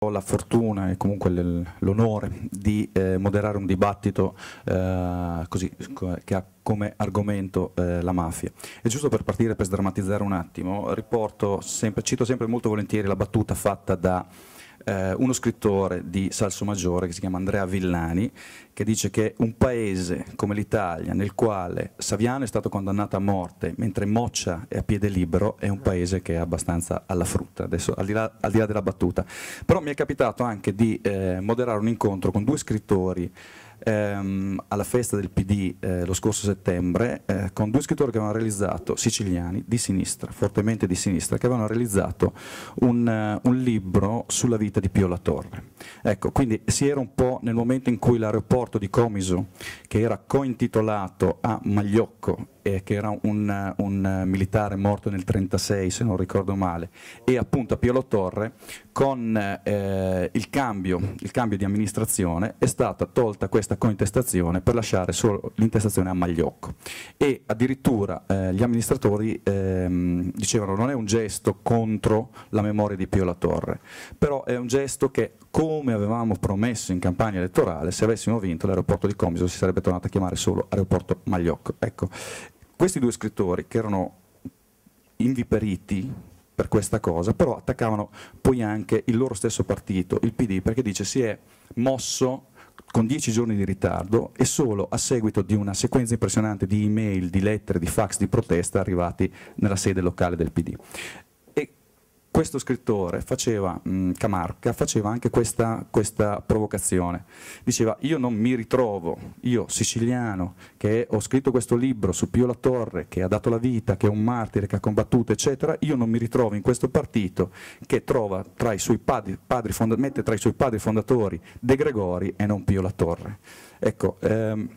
Ho la fortuna e comunque l'onore di eh, moderare un dibattito eh, così, che ha come argomento eh, la mafia. E giusto per partire, per sdrammatizzare un attimo, riporto sempre, cito sempre molto volentieri la battuta fatta da eh, uno scrittore di Salso Maggiore che si chiama Andrea Villani, che dice che un paese come l'Italia, nel quale Saviano è stato condannato a morte, mentre Moccia è a piede libero, è un paese che è abbastanza alla frutta, adesso al di là, al di là della battuta. Però mi è capitato anche di eh, moderare un incontro con due scrittori ehm, alla festa del PD eh, lo scorso settembre eh, con due scrittori che avevano realizzato, siciliani, di sinistra, fortemente di sinistra, che avevano realizzato un, eh, un libro sulla vita di Pio La Torre. Ecco, quindi si era un po' nel momento in cui l'aeroporto di Comiso, che era cointitolato a Magliocco eh, che era un, un militare morto nel 1936 se non ricordo male, e appunto a Piolo Torre con eh, il, cambio, il, cambio, di amministrazione è stata tolta questa cointestazione per lasciare solo l'intestazione a Magliocco e addirittura eh, gli amministratori ehm, dicevano non è un gesto contro la memoria di Piola Torre, però è un gesto che come avevamo promesso in campagna elettorale, se avessimo vinto l'aeroporto di Comiso si sarebbe tornato a chiamare solo aeroporto Magliocco. Ecco. Questi due scrittori, che erano inviperiti per questa cosa, però attaccavano poi anche il loro stesso partito, il PD, perché dice si è mosso con dieci giorni di ritardo e solo a seguito di una sequenza impressionante di email, di lettere, di fax, di protesta arrivati nella sede locale del PD questo scrittore faceva, mh, mm, Camarca, faceva anche questa, questa, provocazione. Diceva io non mi ritrovo, io siciliano che ho scritto questo libro su Pio La Torre, che ha dato la vita, che è un martire, che ha combattuto, eccetera, io non mi ritrovo in questo partito che trova tra i suoi padri, padri mette tra i suoi padri fondatori De Gregori e non Pio La Torre. Ecco, ehm,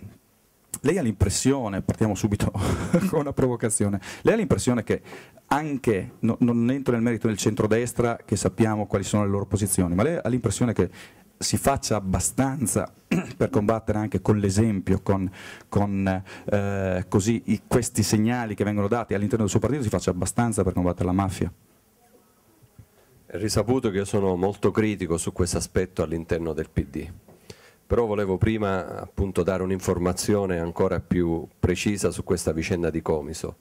lei ha l'impressione, partiamo subito con una provocazione, lei ha l'impressione che anche, no, non entro nel merito del centrodestra che sappiamo quali sono le loro posizioni, ma lei ha l'impressione che si faccia abbastanza per combattere anche con l'esempio, con, con eh, così, i, questi segnali che vengono dati all'interno del suo partito, si faccia abbastanza per combattere la mafia? È risaputo che io sono molto critico su questo aspetto all'interno del PD però volevo prima appunto dare un'informazione ancora più precisa su questa vicenda di Comiso.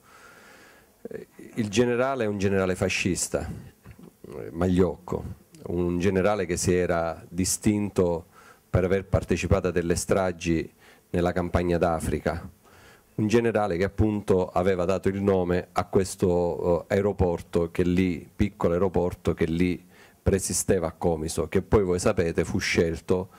Il generale è un generale fascista, eh, Magliocco, un generale che si era distinto per aver partecipato a delle stragi nella campagna d'Africa, un generale che appunto aveva dato il nome a questo eh, aeroporto che lì, piccolo aeroporto che lì preesisteva a Comiso, che poi voi sapete fu scelto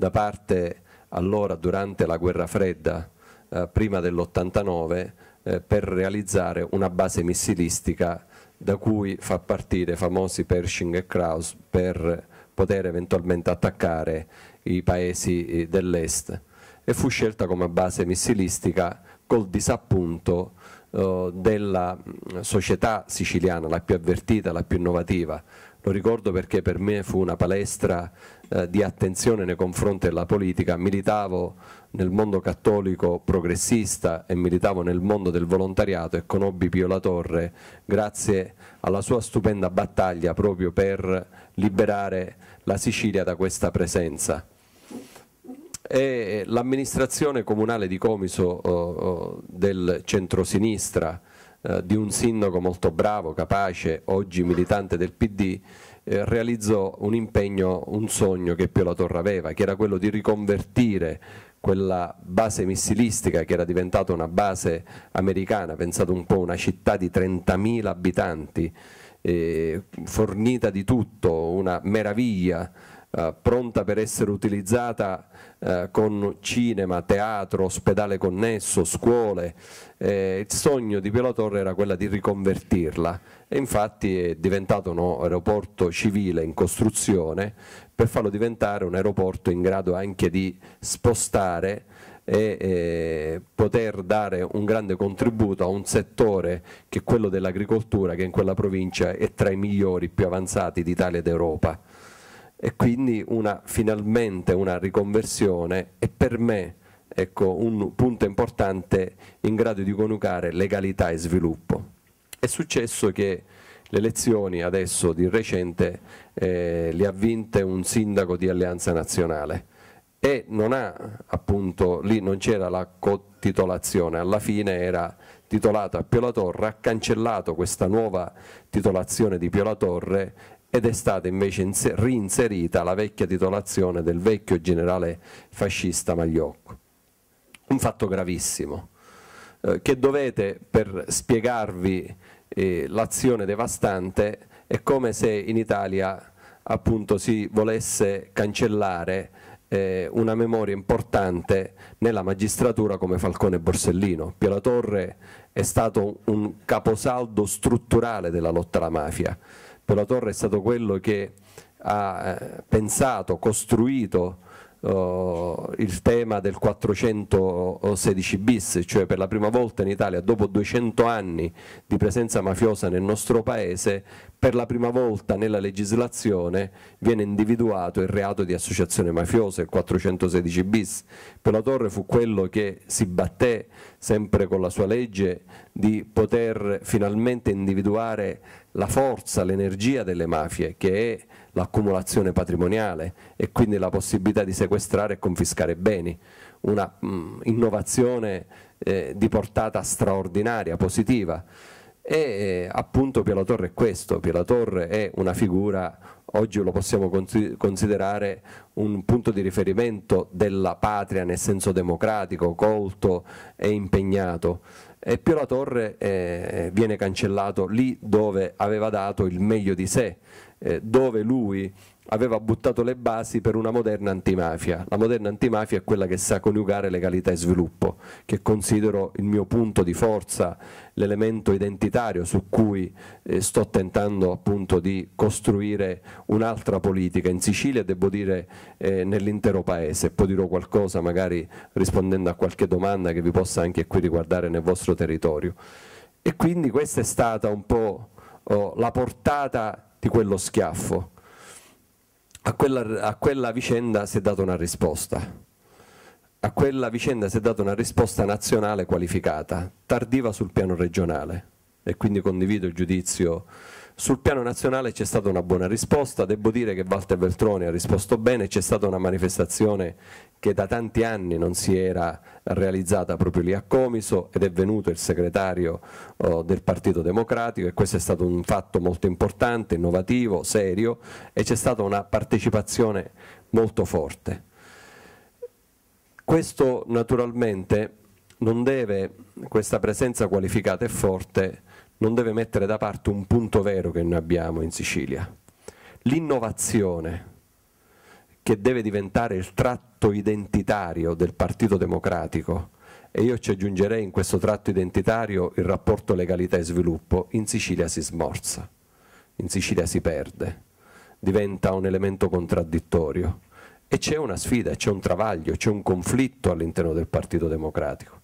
da parte allora durante la guerra fredda, eh, prima dell'89, eh, per realizzare una base missilistica da cui fa partire i famosi Pershing e Kraus per poter eventualmente attaccare i paesi eh, dell'est e fu scelta come base missilistica col disappunto eh, della mm, società siciliana, la più avvertita, la più innovativa, lo ricordo perché per me fu una palestra eh, di attenzione nei confronti della politica. Militavo nel mondo cattolico progressista e militavo nel mondo del volontariato e conobbi Pio La Torre grazie alla sua stupenda battaglia proprio per liberare la Sicilia da questa presenza l'amministrazione comunale di Comiso oh, oh, del centrosinistra eh, di un sindaco molto bravo, capace, oggi militante del PD, eh, realizzò un impegno, un sogno che Pio La Torre aveva, che era quello di riconvertire quella base missilistica che era diventata una base americana, pensate un po' una città di 30.000 abitanti, eh, fornita di tutto, una meraviglia, eh, pronta per essere utilizzata eh, con cinema, teatro, ospedale connesso, scuole. Eh, il sogno di Pio Torre era quello di riconvertirla e infatti è diventato un aeroporto civile in costruzione per farlo diventare un aeroporto in grado anche di spostare e eh, poter dare un grande contributo a un settore che è quello dell'agricoltura che in quella provincia è tra i migliori, più avanzati d'Italia ed Europa e quindi una, finalmente una riconversione e per me ecco, un punto importante in grado di coniugare legalità e sviluppo. È successo che le elezioni adesso di recente eh, le ha vinte un sindaco di Alleanza Nazionale e non ha appunto lì non c'era la cotitolazione, alla fine era titolata Pio La Torre, ha cancellato questa nuova titolazione di Pio La Torre ed è stata invece reinserita la vecchia titolazione del vecchio generale fascista Magliocco. Un fatto gravissimo eh, che dovete per spiegarvi eh, l'azione devastante è come se in Italia appunto si volesse cancellare eh, una memoria importante nella magistratura come Falcone Borsellino. Pio La Torre è stato un caposaldo strutturale della lotta alla mafia della Torre è stato quello che ha eh, pensato, costruito eh, il tema del 416 bis, cioè per la prima volta in Italia dopo 200 anni di presenza mafiosa nel nostro paese, per la prima volta nella legislazione viene individuato il reato di associazione mafiosa, il 416 bis. Pella Torre fu quello che si batté sempre con la sua legge di poter finalmente individuare la forza, l'energia delle mafie che è l'accumulazione patrimoniale e quindi la possibilità di sequestrare e confiscare beni, una mh, mm, innovazione eh, di portata straordinaria, positiva. E eh, appunto Pia Torre è questo, Pia La Torre è una figura, oggi lo possiamo considerare un punto di riferimento della patria nel senso democratico, colto e impegnato. E Pio La Torre eh, viene cancellato lì dove aveva dato il meglio di sé, eh, dove lui aveva buttato le basi per una moderna antimafia. La moderna antimafia è quella che sa coniugare legalità e sviluppo, che considero il mio punto di forza, l'elemento identitario su cui eh, sto tentando appunto di costruire un'altra politica in Sicilia, e devo dire eh, nell'intero paese. Poi dirò qualcosa magari rispondendo a qualche domanda che vi possa anche qui riguardare nel vostro territorio. E quindi questa è stata un po' oh, la portata di quello schiaffo. A quella, a quella vicenda si è data una risposta. A quella vicenda si è data una risposta nazionale qualificata, tardiva sul piano regionale e quindi condivido il giudizio. Sul piano nazionale c'è stata una buona risposta, devo dire che Walter Veltroni ha risposto bene, c'è stata una manifestazione che da tanti anni non si era realizzata proprio lì a Comiso ed è venuto il segretario oh, del Partito Democratico e questo è stato un fatto molto importante, innovativo, serio e c'è stata una partecipazione molto forte. Questo naturalmente non deve, questa presenza qualificata e forte non deve mettere da parte un punto vero che noi abbiamo in Sicilia, l'innovazione che deve diventare il tratto identitario del Partito Democratico e io ci aggiungerei in questo tratto identitario il rapporto legalità e sviluppo, in Sicilia si smorza, in Sicilia si perde, diventa un elemento contraddittorio e c'è una sfida, c'è un travaglio, c'è un conflitto all'interno del Partito Democratico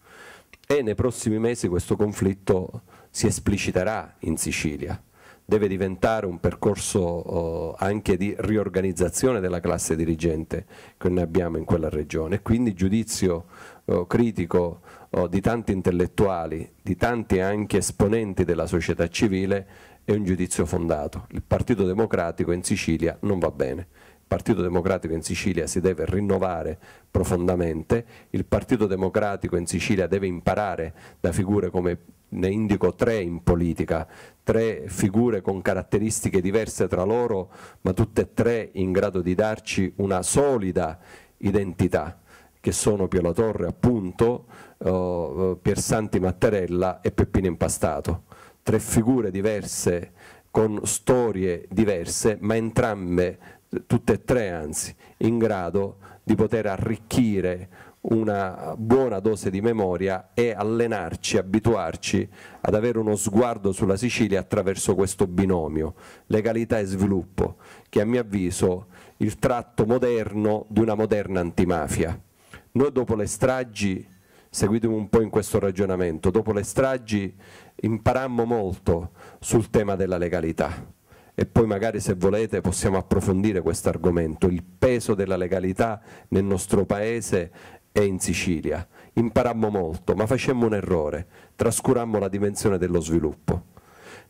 e nei prossimi mesi questo conflitto si espliciterà in Sicilia deve diventare un percorso oh, anche di riorganizzazione della classe dirigente che noi abbiamo in quella regione. Quindi giudizio oh, critico oh, di tanti intellettuali, di tanti anche esponenti della società civile è un giudizio fondato. Il Partito Democratico in Sicilia non va bene. Il Partito Democratico in Sicilia si deve rinnovare profondamente, il Partito Democratico in Sicilia deve imparare da figure come ne indico tre in politica, tre figure con caratteristiche diverse tra loro, ma tutte e tre in grado di darci una solida identità, che sono Pio La Torre appunto, eh, eh Piersanti Mattarella e Peppino Impastato. Tre figure diverse con storie diverse, ma entrambe, tutte e tre anzi, in grado di poter arricchire una buona dose di memoria e allenarci, abituarci ad avere uno sguardo sulla Sicilia attraverso questo binomio, legalità e sviluppo, che a mio avviso è il tratto moderno di una moderna antimafia. Noi dopo le stragi, seguitemi un po' in questo ragionamento, dopo le stragi imparammo molto sul tema della legalità e poi magari se volete possiamo approfondire questo argomento, il peso della legalità nel nostro paese e in Sicilia. Imparammo molto, ma facemmo un errore, trascurammo la dimensione dello sviluppo.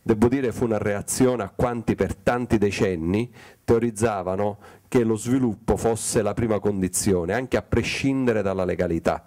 Devo dire fu una reazione a quanti per tanti decenni teorizzavano che lo sviluppo fosse la prima condizione, anche a prescindere dalla legalità.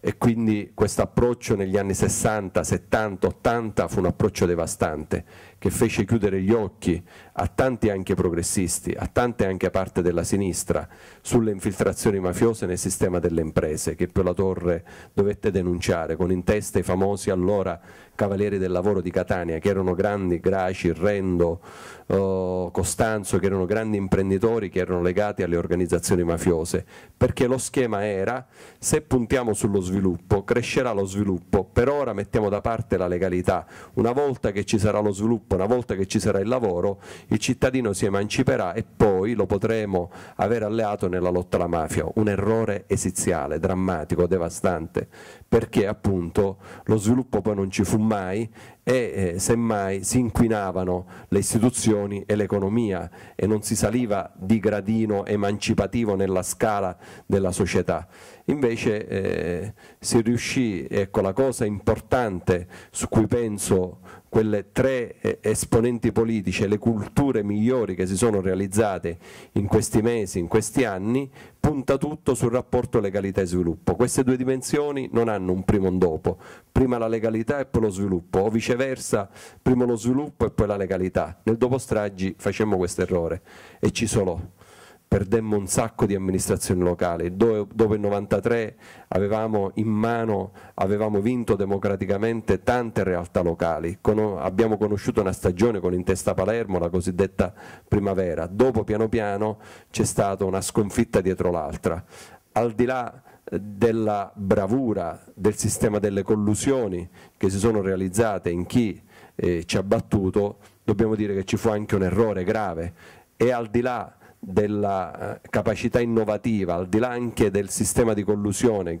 E quindi questo approccio negli anni 60, 70, 80 fu un approccio devastante che fece chiudere gli occhi a tanti anche progressisti, a tante anche parte della sinistra, sulle infiltrazioni mafiose nel sistema delle imprese che Pio La Torre dovette denunciare, con in testa i famosi allora cavalieri del lavoro di Catania, che erano grandi, Graci, Rendo, eh, Costanzo, che erano grandi imprenditori che erano legati alle organizzazioni mafiose, perché lo schema era se puntiamo sullo sviluppo, crescerà lo sviluppo, per ora mettiamo da parte la legalità, una volta che ci sarà lo sviluppo sviluppo, una volta che ci sarà il lavoro, il cittadino si emanciperà e poi lo potremo avere alleato nella lotta alla mafia, un errore esiziale, drammatico, devastante, perché appunto lo sviluppo poi non ci fu mai e eh, semmai si inquinavano le istituzioni e l'economia e non si saliva di gradino emancipativo nella scala della società. Invece eh, si riuscì, ecco la cosa importante su cui penso quelle tre eh, esponenti politici, le culture migliori che si sono realizzate in questi mesi, in questi anni, punta tutto sul rapporto legalità e sviluppo. Queste due dimensioni non hanno un primo e un dopo, prima la legalità e poi lo sviluppo, o viceversa, prima lo sviluppo e poi la legalità. Nel dopo stragi facemmo questo errore e ci sono perdemmo un sacco di amministrazioni locali, dove, dove il 93 avevamo in mano, avevamo vinto democraticamente tante realtà locali, con, abbiamo conosciuto una stagione con in testa Palermo, la cosiddetta primavera, dopo piano piano c'è stata una sconfitta dietro l'altra, al di là eh, della bravura del sistema delle collusioni che si sono realizzate in chi eh, ci ha battuto, dobbiamo dire che ci fu anche un errore grave e al di là della eh, capacità innovativa, al di là anche del sistema di collusione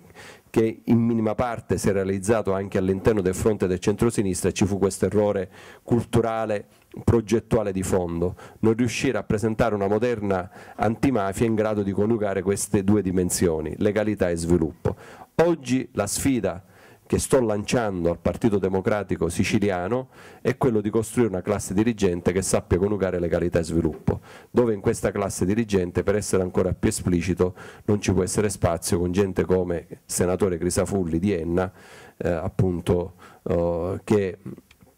che in minima parte si è realizzato anche all'interno del fronte del centro-sinistra, ci fu questo errore culturale progettuale di fondo, non riuscire a presentare una moderna antimafia in grado di coniugare queste due dimensioni, legalità e sviluppo. Oggi la sfida che sto lanciando al Partito Democratico siciliano è quello di costruire una classe dirigente che sappia coniugare legalità e sviluppo, dove in questa classe dirigente, per essere ancora più esplicito, non ci può essere spazio con gente come il senatore Crisafulli di Enna, eh, appunto, eh, che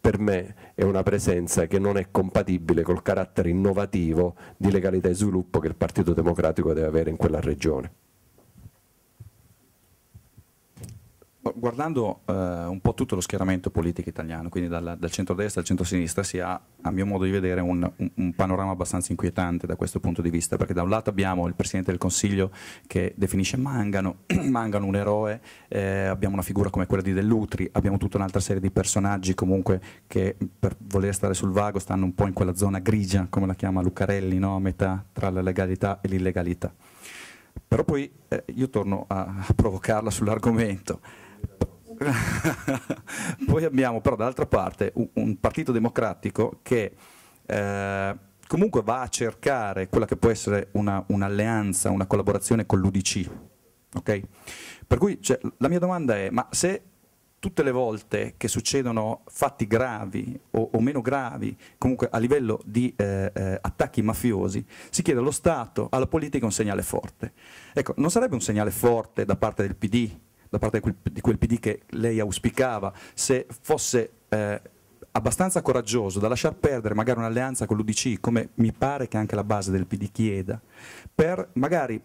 per me è una presenza che non è compatibile col carattere innovativo di legalità e sviluppo che il Partito Democratico deve avere in quella regione. guardando eh, un po' tutto lo schieramento politico italiano, quindi dal, dal centro-destra al centro-sinistra, si ha, a mio modo di vedere, un, un, un, panorama abbastanza inquietante da questo punto di vista, perché da un lato abbiamo il Presidente del Consiglio che definisce Mangano, Mangano un eroe, eh, abbiamo una figura come quella di Dell'Utri, abbiamo tutta un'altra serie di personaggi comunque che per voler stare sul vago stanno un po' in quella zona grigia, come la chiama Lucarelli, no? a metà tra la legalità e l'illegalità. Però poi eh, io torno a, a provocarla sull'argomento. Poi abbiamo però dall'altra parte un, un partito democratico che eh, comunque va a cercare quella che può essere un'alleanza, una, una collaborazione con l'UDC. Okay? Per cui cioè, la mia domanda è, ma se tutte le volte che succedono fatti gravi o, o meno gravi, comunque a livello di eh, eh, attacchi mafiosi, si chiede allo Stato, alla politica un segnale forte. Ecco, non sarebbe un segnale forte da parte del PD da parte di quel PD che lei auspicava, se fosse eh, abbastanza coraggioso da lasciar perdere magari un'alleanza con l'Udc, come mi pare che anche la base del PD chieda, per magari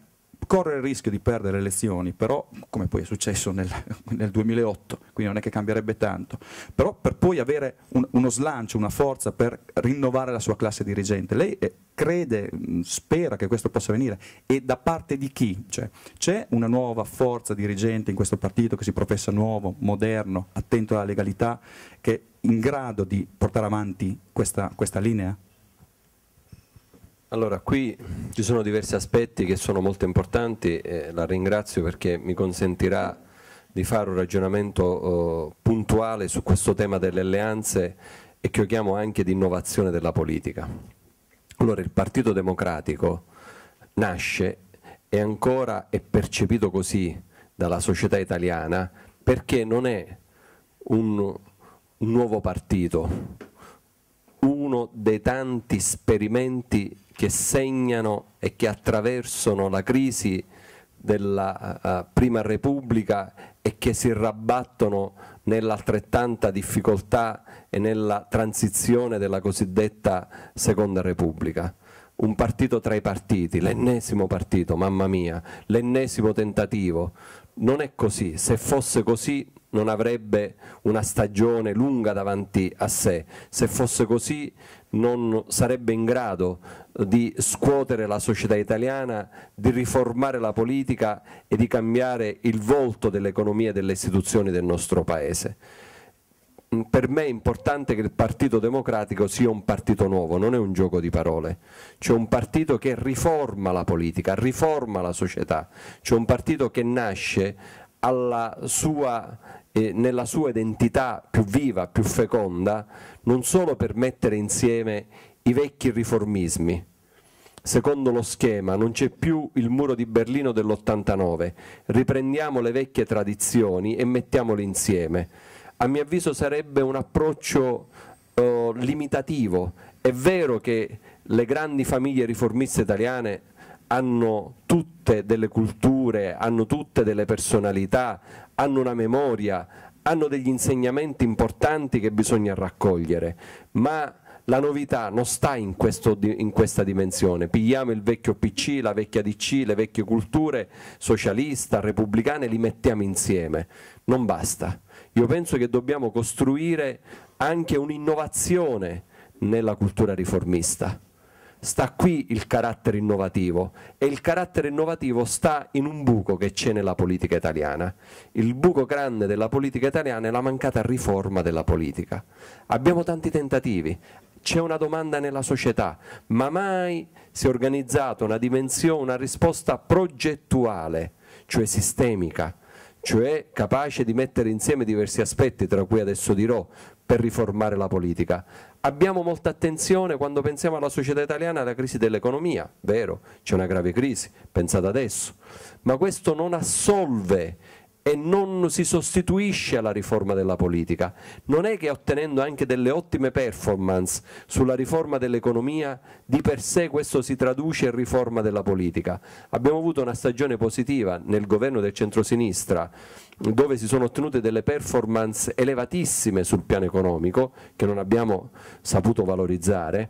correre il rischio di perdere le elezioni, però come poi è successo nel, nel 2008, quindi non è che cambierebbe tanto, però per poi avere un, uno slancio, una forza per rinnovare la sua classe dirigente. Lei è crede, mm, spera che questo possa avvenire e da parte di chi? Cioè, c'è una nuova forza dirigente in questo partito che si professa nuovo, moderno, attento alla legalità, che è in grado di portare avanti questa, questa linea? Allora, qui ci sono diversi aspetti che sono molto importanti, eh, la ringrazio perché mi consentirà di fare un ragionamento eh, puntuale su questo tema delle alleanze e che io chiamo anche di innovazione della politica. Allora il Partito Democratico nasce e ancora è percepito così dalla società italiana perché non è un, un nuovo partito, uno dei tanti esperimenti che segnano e che attraversano la crisi della uh, Prima Repubblica e che si rabbattono nell'altrettanta difficoltà e nella transizione della cosiddetta Seconda Repubblica. Un partito tra i partiti, l'ennesimo partito, mamma mia, l'ennesimo tentativo. Non è così, se fosse così non avrebbe una stagione lunga davanti a sé, se fosse così non sarebbe in grado di scuotere la società italiana, di riformare la politica e di cambiare il volto dell'economia e delle istituzioni del nostro Paese. Mm, per me è importante che il Partito Democratico sia un partito nuovo, non è un gioco di parole, c'è un partito che riforma la politica, riforma la società, c'è un partito che nasce sua, eh, nella sua identità più viva, più feconda, non solo per mettere insieme i vecchi riformismi. Secondo lo schema non c'è più il muro di Berlino dell'89, riprendiamo le vecchie tradizioni e mettiamole insieme. A mio avviso sarebbe un approccio eh, limitativo. È vero che le grandi famiglie riformiste italiane hanno tutte delle culture, hanno tutte delle personalità, hanno una memoria, hanno degli insegnamenti importanti che bisogna raccogliere, ma la novità non sta in, questo, in, questa dimensione. Pigliamo il vecchio PC, la vecchia DC, le vecchie culture socialista, repubblicane, li mettiamo insieme. Non basta. Io penso che dobbiamo costruire anche un'innovazione nella cultura riformista sta qui il carattere innovativo e il carattere innovativo sta in un buco che c'è nella politica italiana. Il buco grande della politica italiana è la mancata riforma della politica. Abbiamo tanti tentativi, c'è una domanda nella società, ma mai si è organizzata una dimensione, una risposta progettuale, cioè sistemica cioè capace di mettere insieme diversi aspetti, tra cui adesso dirò, per riformare la politica. Abbiamo molta attenzione quando pensiamo alla società italiana alla crisi dell'economia, vero, c'è una grave crisi, pensate adesso, ma questo non assolve e non si sostituisce alla riforma della politica. Non è che ottenendo anche delle ottime performance sulla riforma dell'economia di per sé questo si traduce in riforma della politica. Abbiamo avuto una stagione positiva nel governo del centrosinistra dove si sono ottenute delle performance elevatissime sul piano economico che non abbiamo saputo valorizzare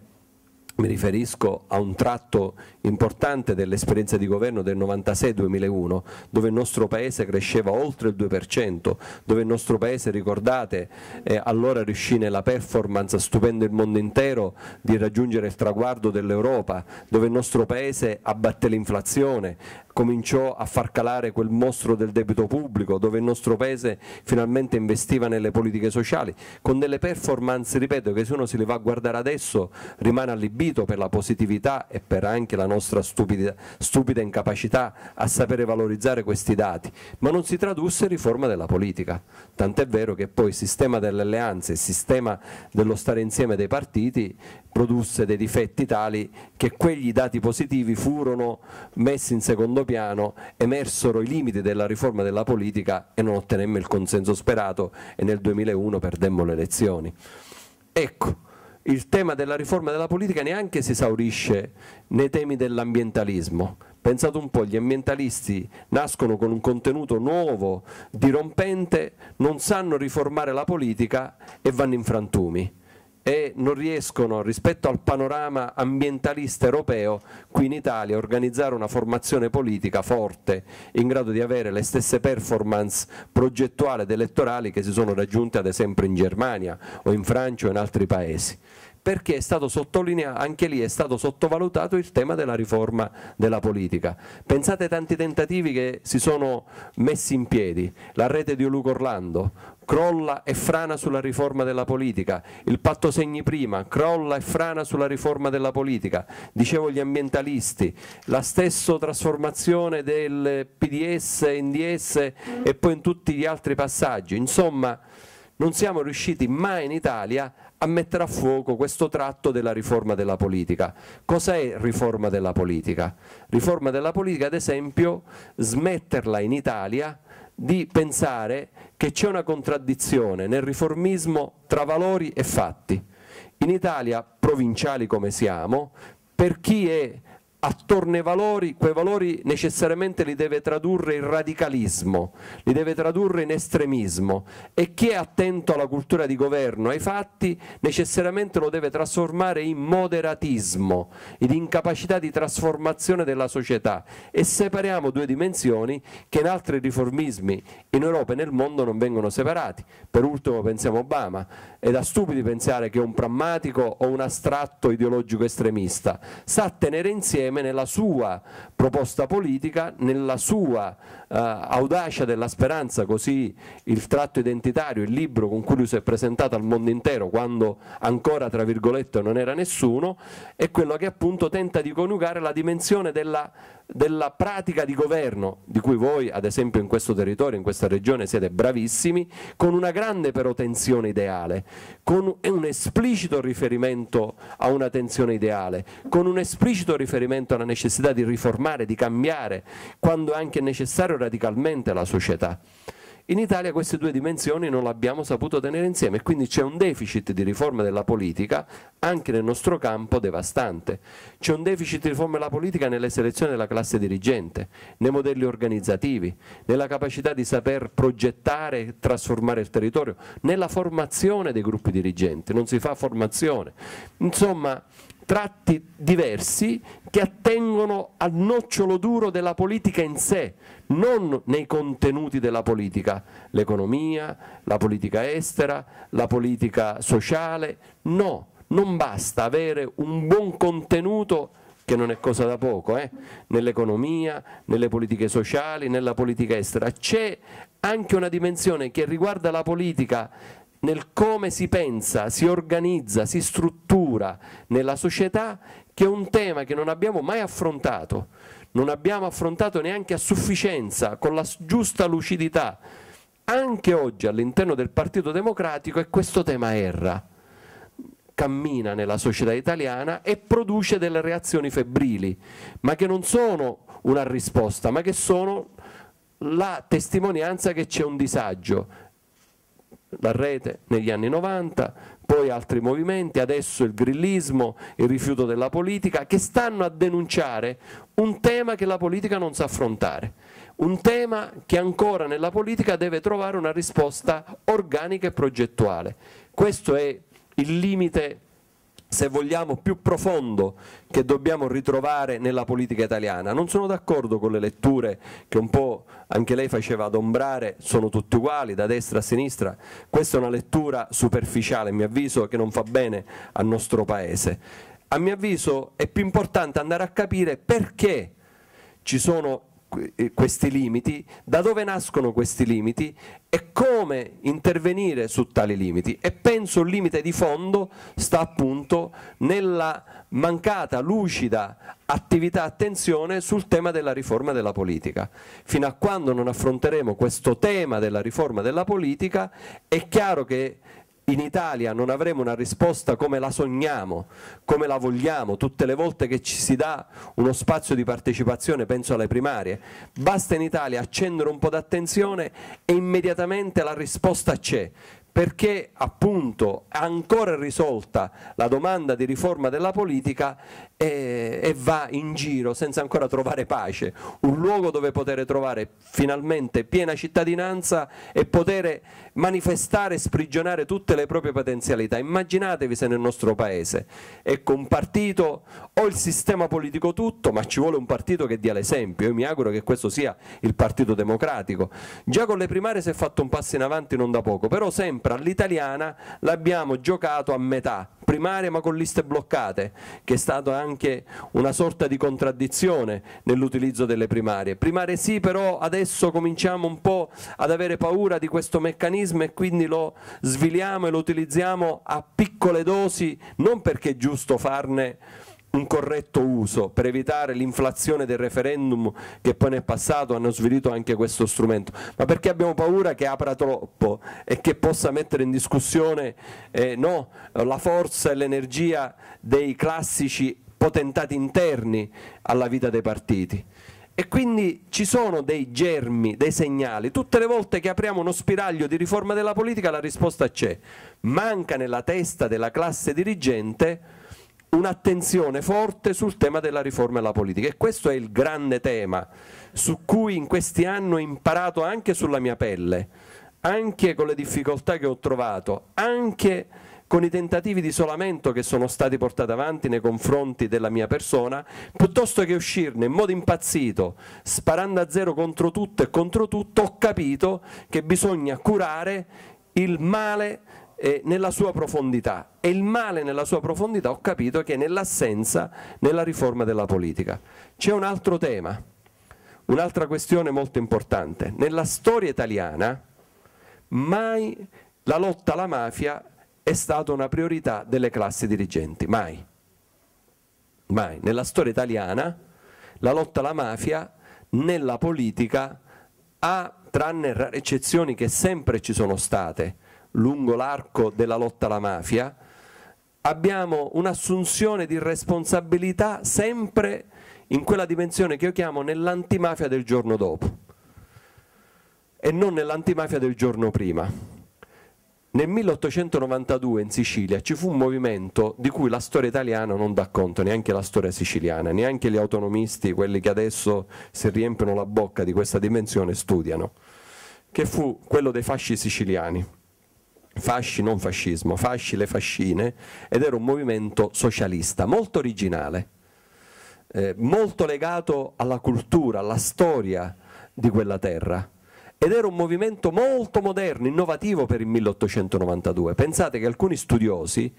mi riferisco a un tratto importante dell'esperienza di governo del 96-2001, dove il nostro Paese cresceva oltre il 2%, dove il nostro Paese, ricordate, eh, allora riuscì nella performance, stupendo il mondo intero, di raggiungere il traguardo dell'Europa, dove il nostro Paese abbatte l'inflazione, cominciò a far calare quel mostro del debito pubblico, dove il nostro paese finalmente investiva nelle politiche sociali, con delle performance, ripeto, che se uno se le va a guardare adesso rimane allibito per la positività e per anche la nostra stupida, stupida incapacità a sapere valorizzare questi dati, ma non si tradusse in riforma della politica, tant'è vero che poi il sistema delle alleanze, il sistema dello stare insieme dei partiti produsse dei difetti tali che quegli dati positivi furono messi in secondo piano piano emersero i limiti della riforma della politica e non ottenemmo il consenso sperato e nel 2001 perdemmo le elezioni. Ecco, il tema della riforma della politica neanche si esaurisce nei temi dell'ambientalismo. Pensate un po', gli ambientalisti nascono con un contenuto nuovo, dirompente, non sanno riformare la politica e vanno in frantumi e non riescono rispetto al panorama ambientalista europeo qui in Italia a organizzare una formazione politica forte in grado di avere le stesse performance progettuali ed elettorali che si sono raggiunte ad esempio in Germania o in Francia o in altri paesi perché è stato sottolineato, anche lì è stato sottovalutato il tema della riforma della politica. Pensate ai tanti tentativi che si sono messi in piedi, la rete di Uluco Orlando, crolla e frana sulla riforma della politica, il patto segni prima, crolla e frana sulla riforma della politica, dicevo gli ambientalisti, la stessa trasformazione del PDS in DS e poi in tutti gli altri passaggi, insomma non siamo riusciti mai in Italia a mettere a fuoco questo tratto della riforma della politica. Cos'è riforma della politica? Riforma della politica, ad esempio, smetterla in Italia di pensare che c'è una contraddizione nel riformismo tra valori e fatti. In Italia, provinciali come siamo, per chi è attorno ai valori, quei valori necessariamente li deve tradurre in radicalismo, li deve tradurre in estremismo e chi è attento alla cultura di governo, ai fatti, necessariamente lo deve trasformare in moderatismo, in incapacità di trasformazione della società e separiamo due dimensioni che in altri riformismi in Europa e nel mondo non vengono separati. Per ultimo pensiamo a Obama, è da stupidi pensare che un prammatico o un astratto ideologico estremista sa tenere insieme nella sua proposta politica, nella sua eh, audacia della speranza, così il tratto identitario, il libro con cui lui si è presentato al mondo intero quando ancora tra virgolette non era nessuno, è quello che appunto tenta di coniugare la dimensione della della pratica di governo, di cui voi ad esempio in questo territorio, in questa regione siete bravissimi, con una grande però tensione ideale, con un esplicito riferimento a una tensione ideale, con un esplicito riferimento alla necessità di riformare, di cambiare, quando è anche necessario radicalmente la società. In Italia queste due dimensioni non le abbiamo saputo tenere insieme e quindi c'è un deficit di riforma della politica anche nel nostro campo devastante. C'è un deficit di riforma della politica nelle selezioni della classe dirigente, nei modelli organizzativi, nella capacità di saper progettare e trasformare il territorio, nella formazione dei gruppi dirigenti, non si fa formazione. Insomma, tratti diversi che attengono al nocciolo duro della politica in sé, non nei contenuti della politica, l'economia, la politica estera, la politica sociale, no, non basta avere un buon contenuto che non è cosa da poco, eh? nell'economia, nelle politiche sociali, nella politica estera, c'è anche una dimensione che riguarda la politica nel come si pensa, si organizza, si struttura nella società, che è un tema che non abbiamo mai affrontato, non abbiamo affrontato neanche a sufficienza, con la giusta lucidità. Anche oggi all'interno del Partito Democratico e questo tema erra, cammina nella società italiana e produce delle reazioni febbrili, ma che non sono una risposta, ma che sono la testimonianza che c'è un disagio, la rete negli anni 90, poi altri movimenti, adesso il grillismo, il rifiuto della politica, che stanno a denunciare un tema che la politica non sa affrontare, un tema che ancora nella politica deve trovare una risposta organica e progettuale. Questo è il limite se vogliamo, più profondo che dobbiamo ritrovare nella politica italiana. Non sono d'accordo con le letture che un po' anche lei faceva adombrare, sono tutti uguali, da destra a sinistra. Questa è una lettura superficiale, a mio avviso, che non fa bene al nostro Paese. A mio avviso è più importante andare a capire perché ci sono questi limiti, da dove nascono questi limiti e come intervenire su tali limiti. E penso il limite di fondo sta appunto nella mancata lucida attività attenzione sul tema della riforma della politica. Fino a quando non affronteremo questo tema della riforma della politica è chiaro che in Italia non avremo una risposta come la sogniamo, come la vogliamo, tutte le volte che ci si dà uno spazio di partecipazione, penso alle primarie, basta in Italia accendere un po' d'attenzione e immediatamente la risposta c'è, perché appunto ancora risolta la domanda di riforma della politica e, e, va in giro senza ancora trovare pace, un luogo dove poter trovare finalmente piena cittadinanza e poter manifestare e sprigionare tutte le proprie potenzialità. Immaginatevi se nel nostro paese è partito o il sistema politico tutto, ma ci vuole un partito che dia l'esempio. Io mi auguro che questo sia il Partito Democratico. Già con le primarie si è fatto un passo in avanti non da poco, però sempre L'Impra all'italiana l'abbiamo giocato a metà, primaria ma con liste bloccate, che è stata anche una sorta di contraddizione nell'utilizzo delle primarie. Primarie sì, però adesso cominciamo un po' ad avere paura di questo meccanismo e quindi lo sviliamo e lo utilizziamo a piccole dosi, non perché è giusto farne un corretto uso per evitare l'inflazione del referendum che poi nel passato hanno svilito anche questo strumento, ma perché abbiamo paura che apra troppo e che possa mettere in discussione eh, no, la forza e l'energia dei classici potentati interni alla vita dei partiti. E quindi ci sono dei germi, dei segnali. Tutte le volte che apriamo uno spiraglio di riforma della politica la risposta c'è. Manca nella testa della classe dirigente un'attenzione forte sul tema della riforma della politica e questo è il grande tema su cui in questi anni ho imparato anche sulla mia pelle, anche con le difficoltà che ho trovato, anche con i tentativi di isolamento che sono stati portati avanti nei confronti della mia persona, piuttosto che uscirne in modo impazzito, sparando a zero contro tutto e contro tutto, ho capito che bisogna curare il male eh, nella sua profondità e il male nella sua profondità ho capito che è nell'assenza nella riforma della politica. C'è un altro tema, un'altra questione molto importante. Nella storia italiana mai la lotta alla mafia è stata una priorità delle classi dirigenti, mai. Mai. Nella storia italiana la lotta alla mafia nella politica ha, tranne rare eccezioni che sempre ci sono state, lungo l'arco della lotta alla mafia, abbiamo un'assunzione di responsabilità sempre in quella dimensione che io chiamo nell'antimafia del giorno dopo e non nell'antimafia del giorno prima. Nel 1892 in Sicilia ci fu un movimento di cui la storia italiana non dà conto, neanche la storia siciliana, neanche gli autonomisti, quelli che adesso si riempiono la bocca di questa dimensione, studiano, che fu quello dei fasci siciliani fasci non fascismo, fasci le fascine, ed era un movimento socialista molto originale, eh, molto legato alla cultura, alla storia di quella terra. Ed era un movimento molto moderno, innovativo per il 1892. Pensate che alcuni studiosi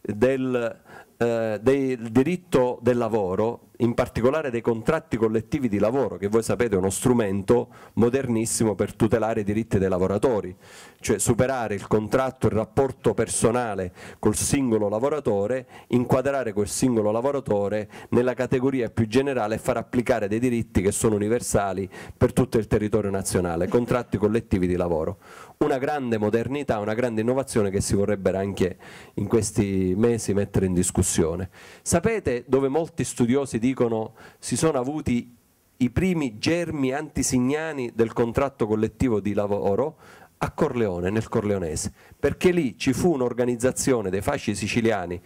del, eh, del diritto del lavoro in particolare dei contratti collettivi di lavoro, che voi sapete è uno strumento modernissimo per tutelare i diritti dei lavoratori, cioè superare il contratto, il rapporto personale col singolo lavoratore, inquadrare quel singolo lavoratore nella categoria più generale e far applicare dei diritti che sono universali per tutto il territorio nazionale, contratti collettivi di lavoro una grande modernità, una grande innovazione che si vorrebbe anche in questi mesi mettere in discussione. Sapete dove molti studiosi dicono si sono avuti i primi germi antisignani del contratto collettivo di lavoro? a Corleone, nel Corleonese, perché lì ci fu un'organizzazione dei fasci siciliani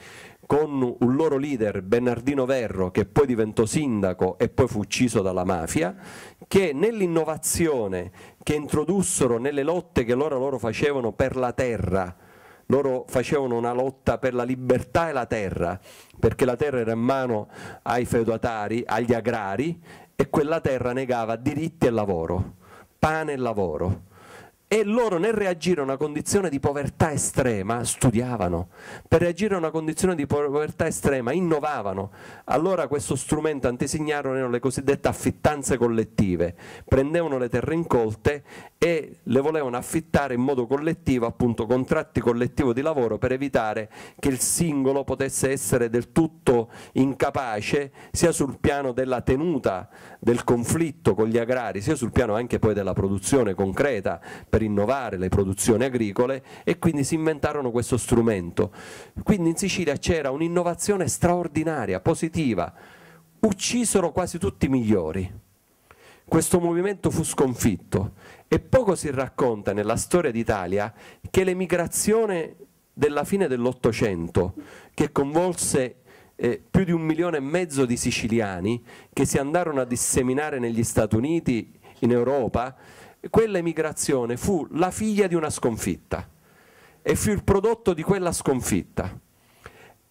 con un loro leader Bernardino Verro che poi diventò sindaco e poi fu ucciso dalla mafia, che nell'innovazione che introdussero nelle lotte che loro, loro facevano per la terra, loro facevano una lotta per la libertà e la terra, perché la terra era in mano ai feudatari, agli agrari e quella terra negava diritti e lavoro, pane e lavoro e loro nel reagire a una condizione di povertà estrema studiavano, per reagire a una condizione di povertà estrema innovavano. Allora questo strumento antesignaro erano le cosiddette affittanze collettive, prendevano le terre incolte e le volevano affittare in modo collettivo, appunto contratti collettivo di lavoro per evitare che il singolo potesse essere del tutto incapace sia sul piano della tenuta del conflitto con gli agrari, sia sul piano anche poi della produzione concreta per rinnovare le produzioni agricole e quindi si inventarono questo strumento. Quindi in Sicilia c'era un'innovazione straordinaria, positiva, uccisero quasi tutti i migliori. Questo movimento fu sconfitto e poco si racconta nella storia d'Italia che l'emigrazione della fine dell'Ottocento, che convolse eh, più di un milione e mezzo di siciliani che si andarono a disseminare negli Stati Uniti, in Europa, quella emigrazione fu la figlia di una sconfitta e fu il prodotto di quella sconfitta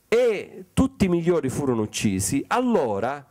e tutti i migliori furono uccisi, allora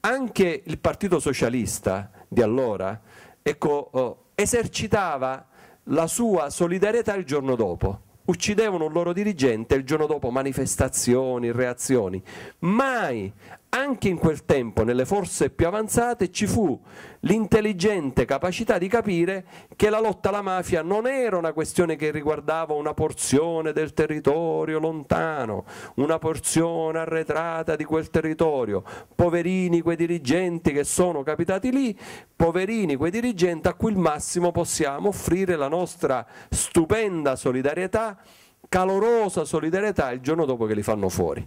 anche il Partito Socialista di allora ecco, oh, esercitava la sua solidarietà il giorno dopo. Uccidevano il loro dirigente il giorno dopo manifestazioni, reazioni. Mai anche in quel tempo, nelle forze più avanzate, ci fu l'intelligente capacità di capire che la lotta alla mafia non era una questione che riguardava una porzione del territorio lontano, una porzione arretrata di quel territorio. Poverini quei dirigenti che sono capitati lì, poverini quei dirigenti a cui il massimo possiamo offrire la nostra stupenda solidarietà, calorosa solidarietà il giorno dopo che li fanno fuori.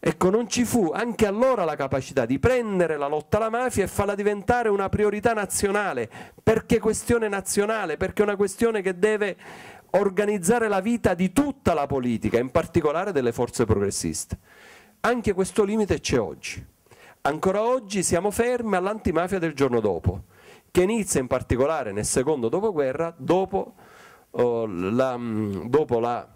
Ecco, non ci fu anche allora la capacità di prendere la lotta alla mafia e farla diventare una priorità nazionale, perché questione nazionale, perché è una questione che deve organizzare la vita di tutta la politica, in particolare delle forze progressiste. Anche questo limite c'è oggi. Ancora oggi siamo fermi all'antimafia del giorno dopo, che inizia in particolare nel secondo dopoguerra, dopo, oh, la, mm, dopo la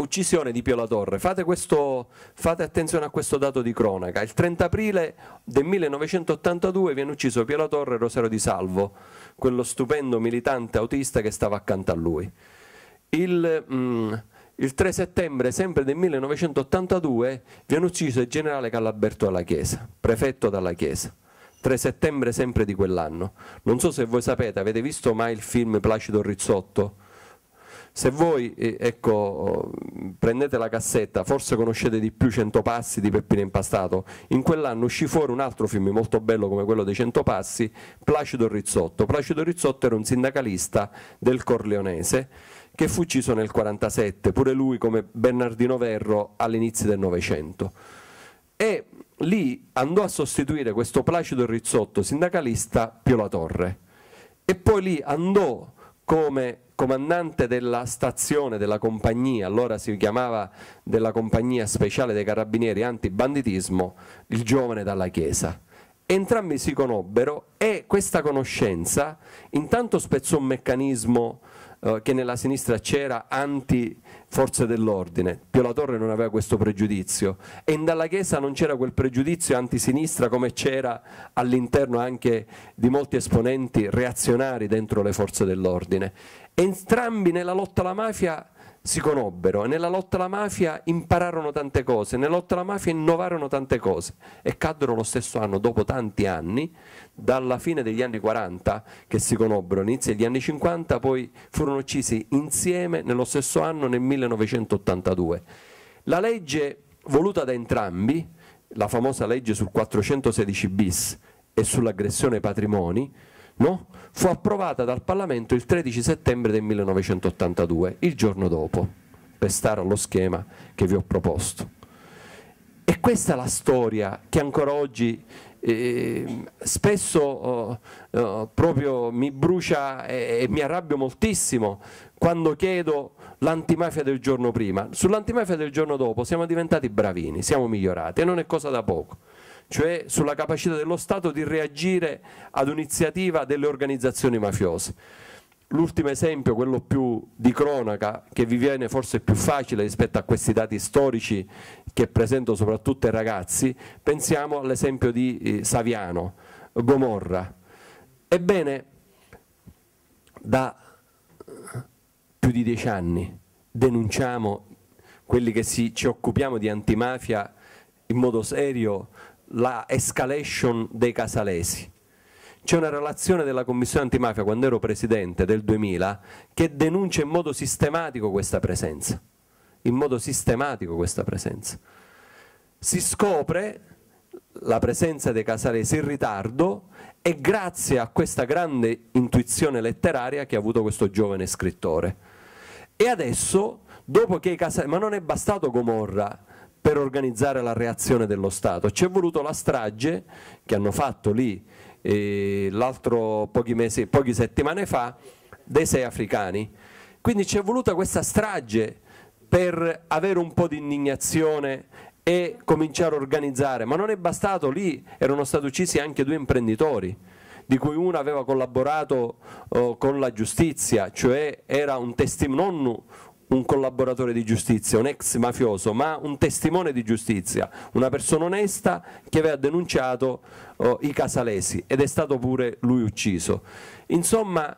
uccisione di Pio La Torre. Fate, questo, fate attenzione a questo dato di cronaca. Il 30 aprile del 1982 viene ucciso Pio La Torre Rosero di Salvo, quello stupendo militante autista che stava accanto a lui. Il, mm, il 3 settembre sempre del 1982 viene ucciso il generale Callaberto dalla Chiesa, prefetto dalla Chiesa. 3 settembre sempre di quell'anno. Non so se voi sapete, avete visto mai il film Placido Rizzotto? Se voi eh, ecco, prendete la cassetta, forse conoscete di più 100 passi di Peppino Impastato, in quell'anno uscì fuori un altro film molto bello come quello dei 100 passi, Placido Rizzotto. Placido Rizzotto era un sindacalista del Corleonese che fu ucciso nel 1947, pure lui come Bernardino Verro all'inizio del Novecento. E lì andò a sostituire questo Placido Rizzotto sindacalista Pio La Torre e poi lì andò come comandante della stazione della compagnia, allora si chiamava della compagnia speciale dei carabinieri antibanditismo, il giovane dalla Chiesa. Entrambi si conobbero e questa conoscenza intanto spezzò un meccanismo eh, che nella sinistra c'era anti forze dell'ordine, Pio La Torre non aveva questo pregiudizio e in Dalla Chiesa non c'era quel pregiudizio antisinistra come c'era all'interno anche di molti esponenti reazionari dentro le forze dell'ordine. Entrambi nella lotta alla mafia si conobbero e nella lotta alla mafia impararono tante cose, nella lotta alla mafia innovarono tante cose e caddero lo stesso anno, dopo tanti anni, dalla fine degli anni 40 che si conobbero, inizio degli anni 50, poi furono uccisi insieme nello stesso anno nel 1982. La legge voluta da entrambi, la famosa legge sul 416 bis e sull'aggressione ai patrimoni, no? fu approvata dal Parlamento il 13 settembre del 1982, il giorno dopo, per stare allo schema che vi ho proposto. E questa è la storia che ancora oggi eh, spesso oh, oh, proprio mi brucia e, e mi arrabbio moltissimo quando chiedo l'antimafia del giorno prima. Sull'antimafia del giorno dopo siamo diventati bravini, siamo migliorati e non è cosa da poco cioè sulla capacità dello Stato di reagire ad un'iniziativa delle organizzazioni mafiose. L'ultimo esempio, quello più di cronaca, che vi viene forse più facile rispetto a questi dati storici che presento soprattutto ai ragazzi, pensiamo all'esempio di eh, Saviano, Gomorra. Ebbene, da eh, più di dieci anni denunciamo quelli che ci occupiamo di antimafia in modo serio la escalation dei casalesi. C'è una relazione della Commissione antimafia, quando ero presidente, del 2000, che denuncia in modo sistematico questa presenza. In modo sistematico questa presenza. Si scopre la presenza dei casalesi in ritardo e grazie a questa grande intuizione letteraria che ha avuto questo giovane scrittore. E adesso, dopo che i casalesi... Ma non è bastato Gomorra per organizzare la reazione dello Stato. Ci è voluto la strage che hanno fatto lì eh, l'altro pochi, pochi settimane fa dei sei africani. Quindi ci è voluta questa strage per avere un po' di indignazione e cominciare a organizzare, ma non è bastato, lì erano stati uccisi anche due imprenditori di cui uno aveva collaborato oh, con la giustizia, cioè era un testimone, un collaboratore di giustizia, un ex mafioso, ma un testimone di giustizia, una persona onesta che aveva denunciato oh, i casalesi ed è stato pure lui ucciso. Insomma,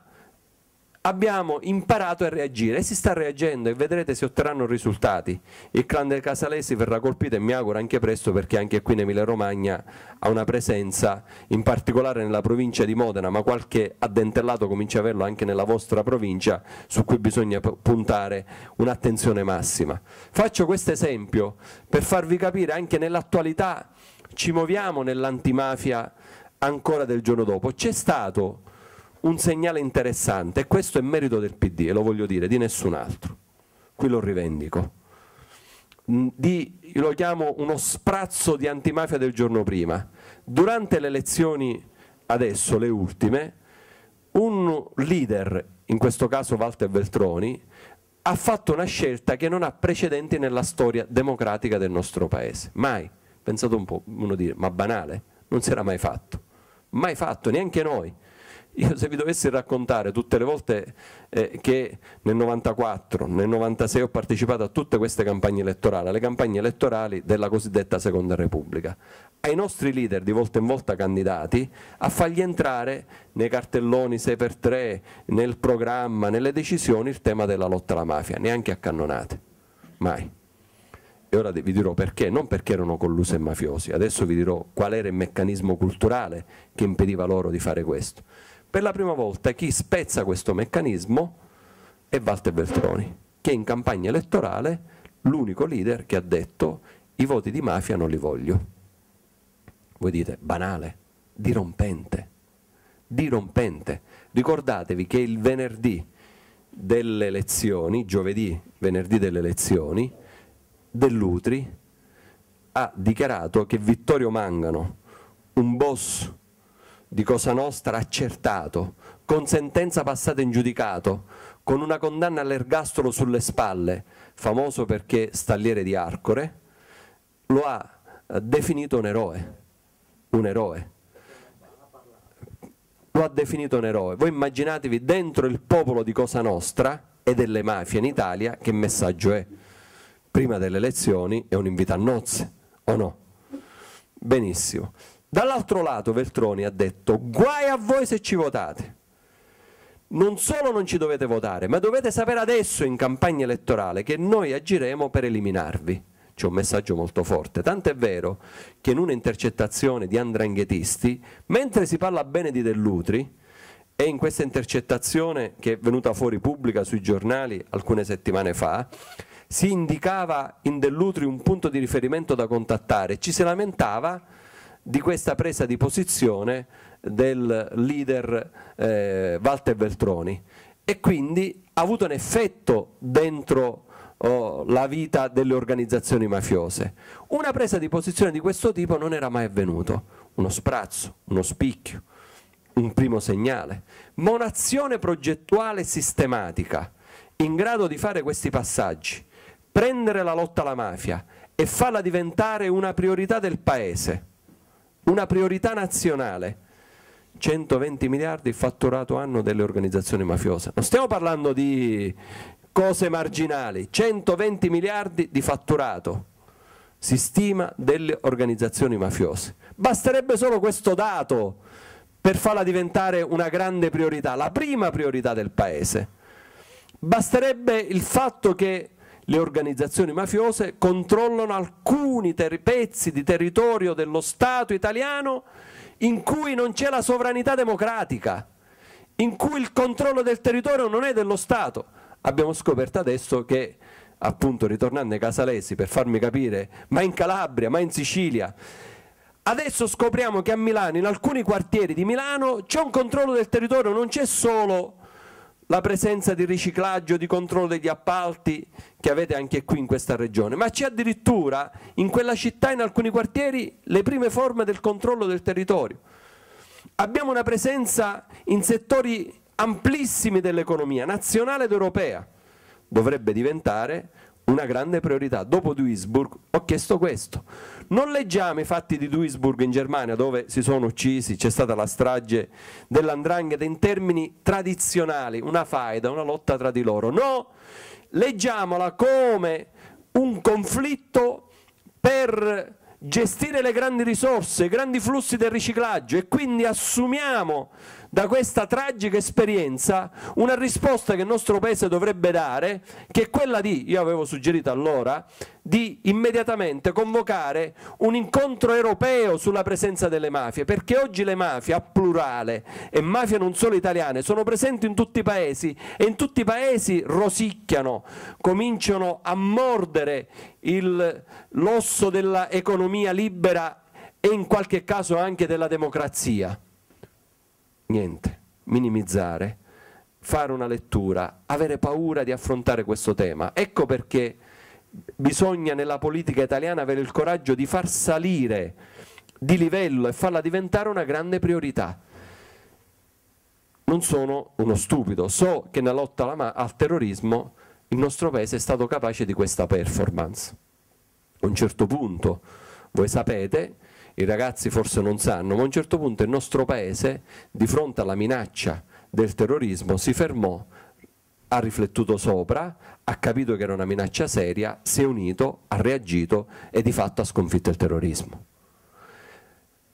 abbiamo imparato a reagire e si sta reagendo e vedrete se otterranno risultati. Il clan del Casalesi verrà colpito e mi auguro anche presto perché anche qui in Emilia Romagna ha una presenza, in particolare nella provincia di Modena, ma qualche addentellato comincia a averlo anche nella vostra provincia su cui bisogna puntare un'attenzione massima. Faccio questo esempio per farvi capire anche nell'attualità ci muoviamo nell'antimafia ancora del giorno dopo. C'è stato un segnale interessante e questo è merito del PD e lo voglio dire, di nessun altro. Qui lo rivendico. Mm, di, lo chiamo uno sprazzo di antimafia del giorno prima. Durante le elezioni adesso, le ultime, un leader, in questo caso Walter Veltroni, ha fatto una scelta che non ha precedenti nella storia democratica del nostro paese. Mai. Pensate un po', uno dire, ma banale, non si era mai fatto. Mai fatto, neanche noi. Io se vi dovessi raccontare tutte le volte eh, che nel 94, nel 96 ho partecipato a tutte queste campagne elettorali, alle campagne elettorali della cosiddetta Seconda Repubblica, ai nostri leader di volta in volta candidati a fargli entrare nei cartelloni 6x3, nel programma, nelle decisioni il tema della lotta alla mafia, neanche a cannonate, mai. E ora vi dirò perché, non perché erano colluse e mafiosi, adesso vi dirò qual era il meccanismo culturale che impediva loro di fare questo per la prima volta chi spezza questo meccanismo è Walter Veltroni, che in campagna elettorale l'unico leader che ha detto i voti di mafia non li voglio. Voi dite banale, dirompente, dirompente. Ricordatevi che il venerdì delle elezioni, giovedì, venerdì delle elezioni, Dell'Utri ha dichiarato che Vittorio Mangano, un boss di Cosa Nostra accertato, con sentenza passata in giudicato, con una condanna all'ergastolo sulle spalle, famoso perché stalliere di Arcore, lo ha eh, definito un eroe, un eroe. Lo ha definito un eroe. Voi immaginatevi dentro il popolo di Cosa Nostra e delle mafie in Italia che messaggio è? Prima delle elezioni è un invito a nozze, o no? Benissimo. Dall'altro lato Veltroni ha detto guai a voi se ci votate. Non solo non ci dovete votare, ma dovete sapere adesso in campagna elettorale che noi agiremo per eliminarvi. C'è un messaggio molto forte, tant'è vero che in un'intercettazione di andranghetisti, mentre si parla bene di Dell'Utri, e in questa intercettazione che è venuta fuori pubblica sui giornali alcune settimane fa, si indicava in Dell'Utri un punto di riferimento da contattare, e ci si lamentava di questa presa di posizione del leader eh, Walter Veltroni e quindi ha avuto un effetto dentro oh, la vita delle organizzazioni mafiose. Una presa di posizione di questo tipo non era mai avvenuto, uno sprazzo, uno spicchio, un primo segnale, ma un'azione progettuale sistematica in grado di fare questi passaggi, prendere la lotta alla mafia e farla diventare una priorità del Paese una priorità nazionale. 120 miliardi fatturato anno delle organizzazioni mafiose. Non stiamo parlando di cose marginali, 120 miliardi di fatturato si stima delle organizzazioni mafiose. Basterebbe solo questo dato per farla diventare una grande priorità, la prima priorità del Paese. Basterebbe il fatto che le organizzazioni mafiose controllano alcuni pezzi di territorio dello Stato italiano in cui non c'è la sovranità democratica, in cui il controllo del territorio non è dello Stato. Abbiamo scoperto adesso che, appunto, ritornando ai Casalesi per farmi capire, ma in Calabria, ma in Sicilia, adesso scopriamo che a Milano, in alcuni quartieri di Milano, c'è un controllo del territorio, non c'è solo la presenza di riciclaggio, di controllo degli appalti che avete anche qui in questa regione, ma c'è addirittura in quella città, in alcuni quartieri, le prime forme del controllo del territorio. Abbiamo una presenza in settori amplissimi dell'economia nazionale ed europea, dovrebbe diventare una grande priorità. Dopo Duisburg ho chiesto questo, non leggiamo i fatti di Duisburg in Germania dove si sono uccisi, c'è stata la strage dell'andrangheta in termini tradizionali, una faida, una lotta tra di loro. No, leggiamola come un conflitto per gestire le grandi risorse, i grandi flussi del riciclaggio e quindi assumiamo da questa tragica esperienza una risposta che il nostro Paese dovrebbe dare, che è quella di, io avevo suggerito allora, di immediatamente convocare un incontro europeo sulla presenza delle mafie, perché oggi le mafie a plurale e mafie non solo italiane sono presenti in tutti i paesi e in tutti i paesi rosicchiano, cominciano a mordere l'osso dell'economia libera e in qualche caso anche della democrazia niente, minimizzare, fare una lettura, avere paura di affrontare questo tema. Ecco perché bisogna nella politica italiana avere il coraggio di far salire di livello e farla diventare una grande priorità. Non sono uno stupido, so che nella lotta al terrorismo il nostro paese è stato capace di questa performance. A un certo punto, voi sapete, i ragazzi forse non sanno, ma a un certo punto il nostro paese, di fronte alla minaccia del terrorismo, si fermò, ha riflettuto sopra, ha capito che era una minaccia seria, si è unito, ha reagito e di fatto ha sconfitto il terrorismo.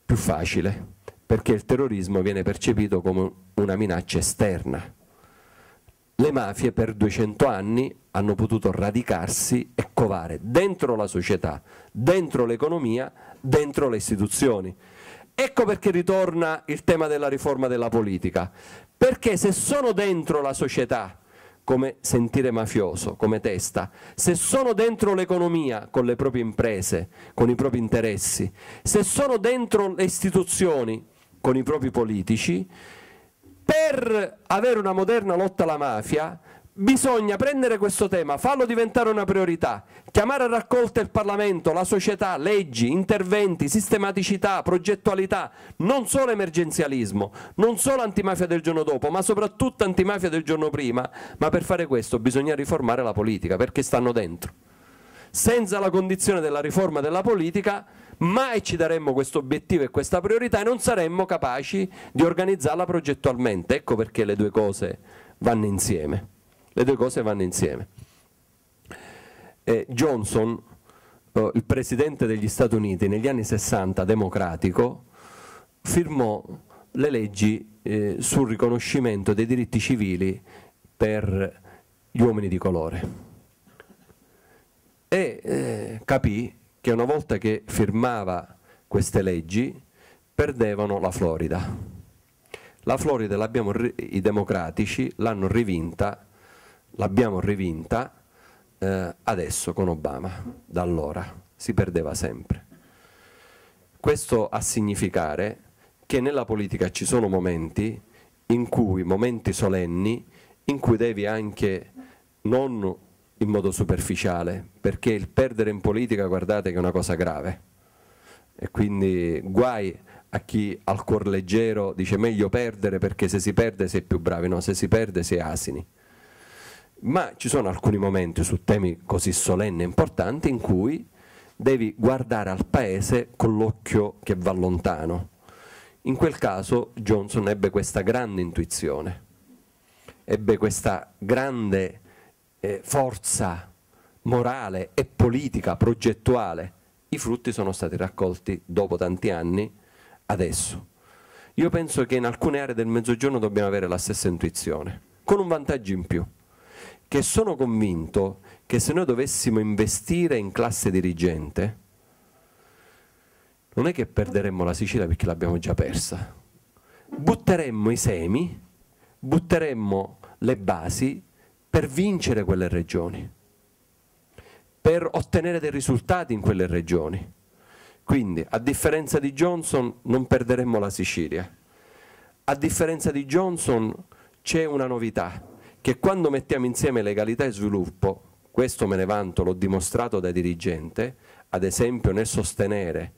Più facile, perché il terrorismo viene percepito come una minaccia esterna. Le mafie per 200 anni hanno potuto radicarsi e covare dentro la società, dentro l'economia, dentro le istituzioni. Ecco perché ritorna il tema della riforma della politica, perché se sono dentro la società come sentire mafioso, come testa, se sono dentro l'economia con le proprie imprese, con i propri interessi, se sono dentro le istituzioni con i propri politici, per avere una moderna lotta alla mafia Bisogna prendere questo tema, farlo diventare una priorità, chiamare a raccolta il Parlamento, la società, leggi, interventi, sistematicità, progettualità, non solo emergenzialismo, non solo antimafia del giorno dopo, ma soprattutto antimafia del giorno prima, ma per fare questo bisogna riformare la politica perché stanno dentro. Senza la condizione della riforma della politica mai ci daremmo questo obiettivo e questa priorità e non saremmo capaci di organizzarla progettualmente. Ecco perché le due cose vanno insieme le due cose vanno insieme. E eh, Johnson, eh, il presidente degli Stati Uniti negli anni 60 democratico, firmò le leggi eh, sul riconoscimento dei diritti civili per gli uomini di colore e eh, capì che una volta che firmava queste leggi perdevano la Florida. La Florida i democratici l'hanno rivinta l'abbiamo rivinta eh, adesso con Obama, da allora si perdeva sempre. Questo a significare che nella politica ci sono momenti in cui, momenti solenni, in cui devi anche non in modo superficiale, perché il perdere in politica, guardate che è una cosa grave. E quindi guai a chi al cuor leggero dice meglio perdere perché se si perde si è più bravi, no, se si perde si è asini ma ci sono alcuni momenti su temi così solenni e importanti in cui devi guardare al paese con l'occhio che va lontano. In quel caso Johnson ebbe questa grande intuizione, ebbe questa grande eh, forza morale e politica, progettuale. I frutti sono stati raccolti dopo tanti anni, adesso. Io penso che in alcune aree del Mezzogiorno dobbiamo avere la stessa intuizione, con un vantaggio in più che sono convinto che se noi dovessimo investire in classe dirigente, non è che perderemmo la Sicilia perché l'abbiamo già persa, butteremmo i semi, butteremmo le basi per vincere quelle regioni, per ottenere dei risultati in quelle regioni. Quindi, a differenza di Johnson, non perderemmo la Sicilia. A differenza di Johnson, c'è una novità che quando mettiamo insieme legalità e sviluppo, questo me ne vanto, l'ho dimostrato da dirigente, ad esempio nel sostenere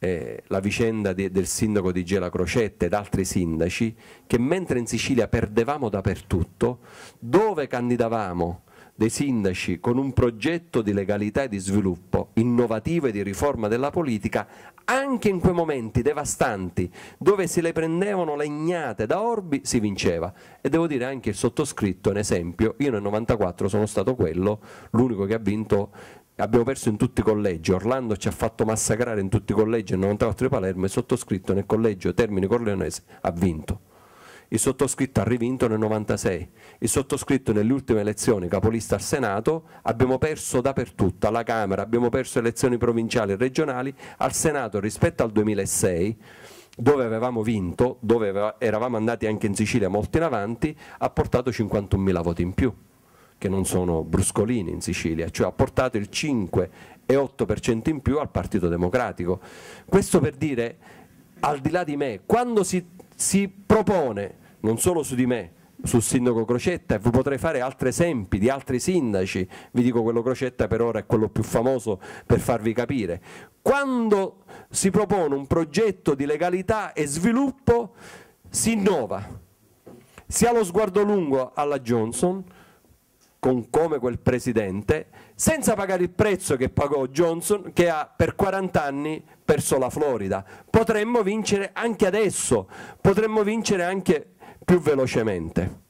eh, la vicenda di, del sindaco di Gela Crocetta ed altri sindaci, che mentre in Sicilia perdevamo dappertutto, dove candidavamo dei sindaci con un progetto di legalità e di sviluppo innovativo e di riforma della politica anche in quei momenti devastanti dove si le prendevano legnate da orbi si vinceva e devo dire anche il sottoscritto un esempio io nel 94 sono stato quello l'unico che ha vinto abbiamo perso in tutti i collegi, Orlando ci ha fatto massacrare in tutti i collegi nel 94 di Palermo e sottoscritto nel collegio Termini Corleonese ha vinto. Il sottoscritto ha rivinto nel 96. Il sottoscritto nelle ultime elezioni capolista al Senato abbiamo perso dappertutto, alla Camera abbiamo perso elezioni provinciali e regionali, al Senato rispetto al 2006 dove avevamo vinto, dove eravamo andati anche in Sicilia molto in avanti, ha portato 51.000 voti in più, che non sono bruscolini in Sicilia, cioè ha portato il 5,8% in più al Partito Democratico. Questo per dire, al di là di me, quando si, si propone non solo su di me, sul sindaco Crocetta e vi potrei fare altri esempi di altri sindaci, vi dico quello Crocetta per ora è quello più famoso per farvi capire. Quando si propone un progetto di legalità e sviluppo si innova, si ha lo sguardo lungo alla Johnson, con come quel presidente, senza pagare il prezzo che pagò Johnson che ha per 40 anni perso la Florida. Potremmo vincere anche adesso, potremmo vincere anche più velocemente.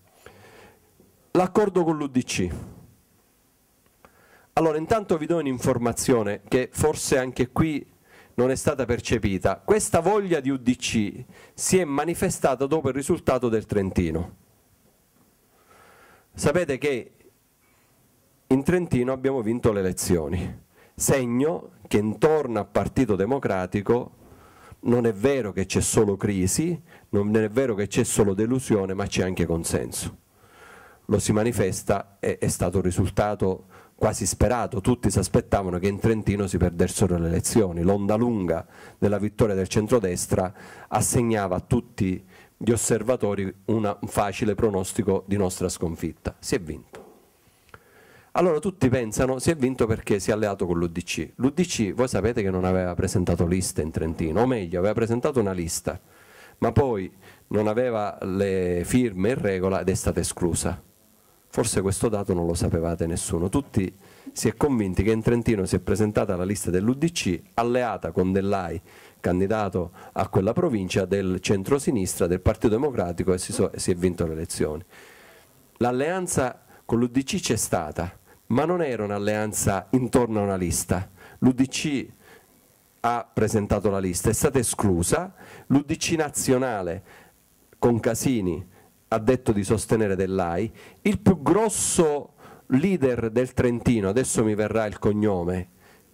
L'accordo con l'Udc. Allora, intanto vi do un'informazione che forse anche qui non è stata percepita. Questa voglia di UDC si è manifestata dopo il risultato del Trentino. Sapete che in Trentino abbiamo vinto le elezioni, segno che intorno al Partito Democratico non è vero che c'è solo crisi, non è vero che c'è solo delusione ma c'è anche consenso. Lo si manifesta e è stato un risultato quasi sperato, tutti si aspettavano che in Trentino si perdessero le elezioni, l'onda lunga della vittoria del centrodestra assegnava a tutti gli osservatori un facile pronostico di nostra sconfitta, si è vinto. Allora tutti pensano si è vinto perché si è alleato con l'Udc, l'Udc voi sapete che non aveva presentato liste in Trentino, o meglio aveva presentato una lista, ma poi non aveva le firme in regola ed è stata esclusa. Forse questo dato non lo sapevate nessuno. Tutti si è convinti che in Trentino si è presentata la lista dell'UDC alleata con Dell'AI, candidato a quella provincia del centro-sinistra del Partito Democratico e si, so, si è vinto le elezioni. L'alleanza con l'UDC c'è stata, ma non era un'alleanza intorno a una lista. L'UDC ha presentato la lista, è stata esclusa, l'Udc nazionale con Casini ha detto di sostenere dell'AI, il più grosso leader del Trentino, adesso mi verrà il cognome,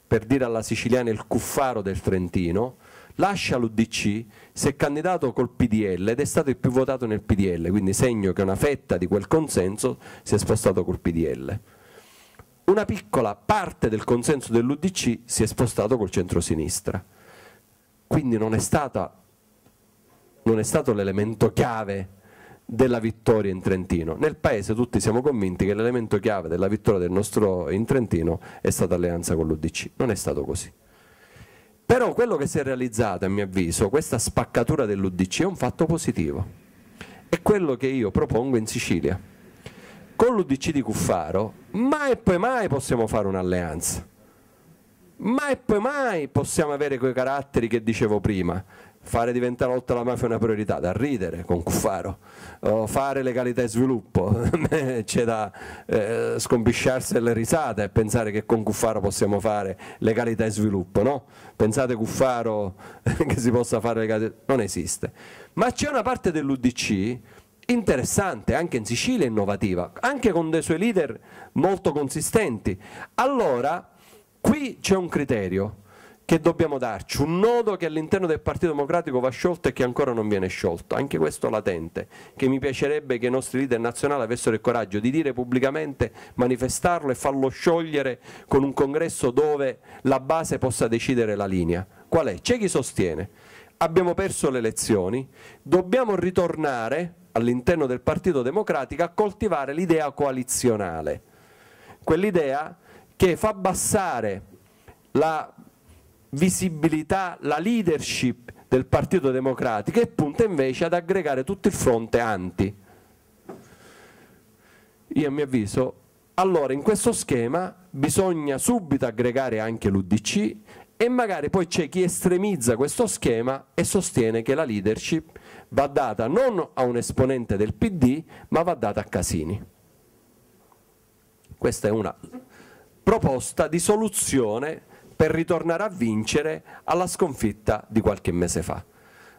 per dire alla siciliana il cuffaro del Trentino, lascia l'Udc, si è candidato col PDL ed è stato il più votato nel PDL, quindi segno che una fetta di quel consenso si è spostato col PDL una piccola parte del consenso dell'Udc si è spostato col centro-sinistra. Quindi non è, stata, non è stato l'elemento chiave della vittoria in Trentino. Nel paese tutti siamo convinti che l'elemento chiave della vittoria del nostro in Trentino è stata l'alleanza con l'Udc. Non è stato così. Però quello che si è realizzato, a mio avviso, questa spaccatura dell'Udc è un fatto positivo. È quello che io propongo in Sicilia con l'Udc di Cuffaro mai e poi mai possiamo fare un'alleanza mai e poi mai possiamo avere quei caratteri che dicevo prima fare diventare la lotta alla mafia una priorità da ridere con Cuffaro oh, fare legalità e sviluppo c'è da eh, scombisciarsi le risate e pensare che con Cuffaro possiamo fare legalità e sviluppo no? pensate Cuffaro che si possa fare legalità non esiste ma c'è una parte dell'Udc interessante anche in Sicilia innovativa, anche con dei suoi leader molto consistenti. Allora qui c'è un criterio che dobbiamo darci, un nodo che all'interno del Partito Democratico va sciolto e che ancora non viene sciolto, anche questo latente, che mi piacerebbe che i nostri leader nazionali avessero il coraggio di dire pubblicamente, manifestarlo e farlo sciogliere con un congresso dove la base possa decidere la linea. Qual è? C'è chi sostiene. Abbiamo perso le elezioni, dobbiamo ritornare all'interno del Partito Democratico a coltivare l'idea coalizionale, quell'idea che fa abbassare la visibilità, la leadership del Partito Democratico e punta invece ad aggregare tutto il fronte anti. Io a mio avviso, allora in questo schema bisogna subito aggregare anche l'UDC e magari poi c'è chi estremizza questo schema e sostiene che la leadership è va data non a un esponente del PD, ma va data a Casini. Questa è una proposta di soluzione per ritornare a vincere alla sconfitta di qualche mese fa.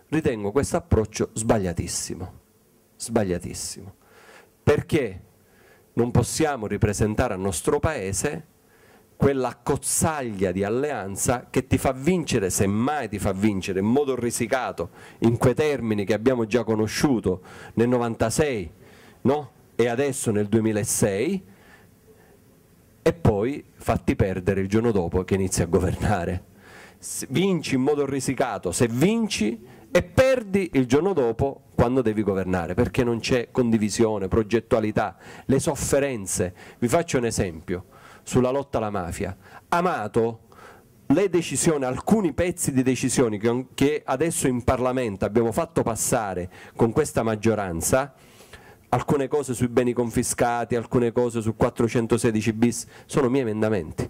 Ritengo questo approccio sbagliatissimo, sbagliatissimo, perché non possiamo ripresentare al nostro Paese quella cozzaglia di alleanza che ti fa vincere, semmai ti fa vincere in modo risicato, in quei termini che abbiamo già conosciuto nel 96 no? e adesso nel 2006 e poi fatti perdere il giorno dopo che inizi a governare. Vinci in modo risicato, se vinci e perdi il giorno dopo quando devi governare, perché non c'è condivisione, progettualità, le sofferenze. Vi faccio un esempio sulla lotta alla mafia. Amato le decisioni, alcuni pezzi di decisioni che, adesso in Parlamento abbiamo fatto passare con questa maggioranza, alcune cose sui beni confiscati, alcune cose su 416 bis, sono miei emendamenti.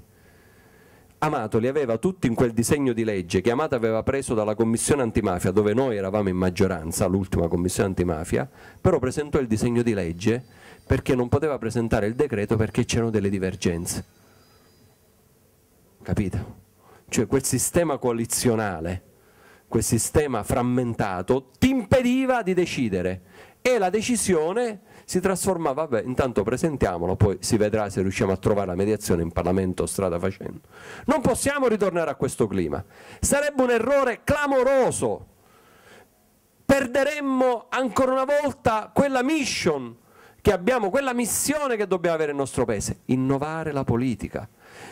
Amato li aveva tutti in quel disegno di legge che Amato aveva preso dalla commissione antimafia, dove noi eravamo in maggioranza, l'ultima commissione antimafia, però presentò il disegno di legge perché non poteva presentare il decreto perché c'erano delle divergenze. Capito? Cioè quel sistema coalizionale, quel sistema frammentato ti impediva di decidere e la decisione si trasformava, vabbè, intanto presentiamolo, poi si vedrà se riusciamo a trovare la mediazione in Parlamento strada facendo. Non possiamo ritornare a questo clima, sarebbe un errore clamoroso, perderemmo ancora una volta quella mission che abbiamo quella missione che dobbiamo avere nel nostro paese, innovare la politica,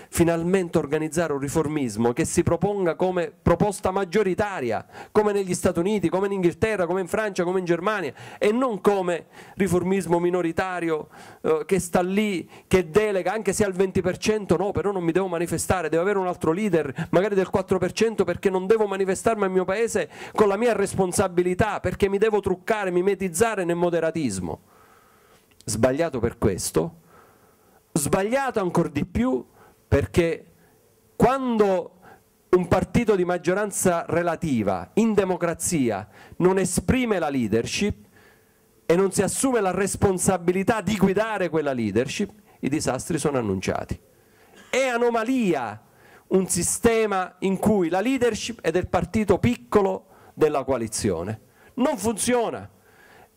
finalmente organizzare un riformismo che si proponga come proposta maggioritaria, come negli Stati Uniti, come in Inghilterra, come in Francia, come in Germania e non come riformismo minoritario eh, che sta lì, che delega anche se al 20% no, però non mi devo manifestare, devo avere un altro leader, magari del 4% perché non devo manifestarmi al mio paese con la mia responsabilità, perché mi devo truccare, mimetizzare nel moderatismo sbagliato per questo, sbagliato ancora di più perché quando un partito di maggioranza relativa in democrazia non esprime la leadership e non si assume la responsabilità di guidare quella leadership, i disastri sono annunciati. È anomalia un sistema in cui la leadership è del partito piccolo della coalizione. Non funziona,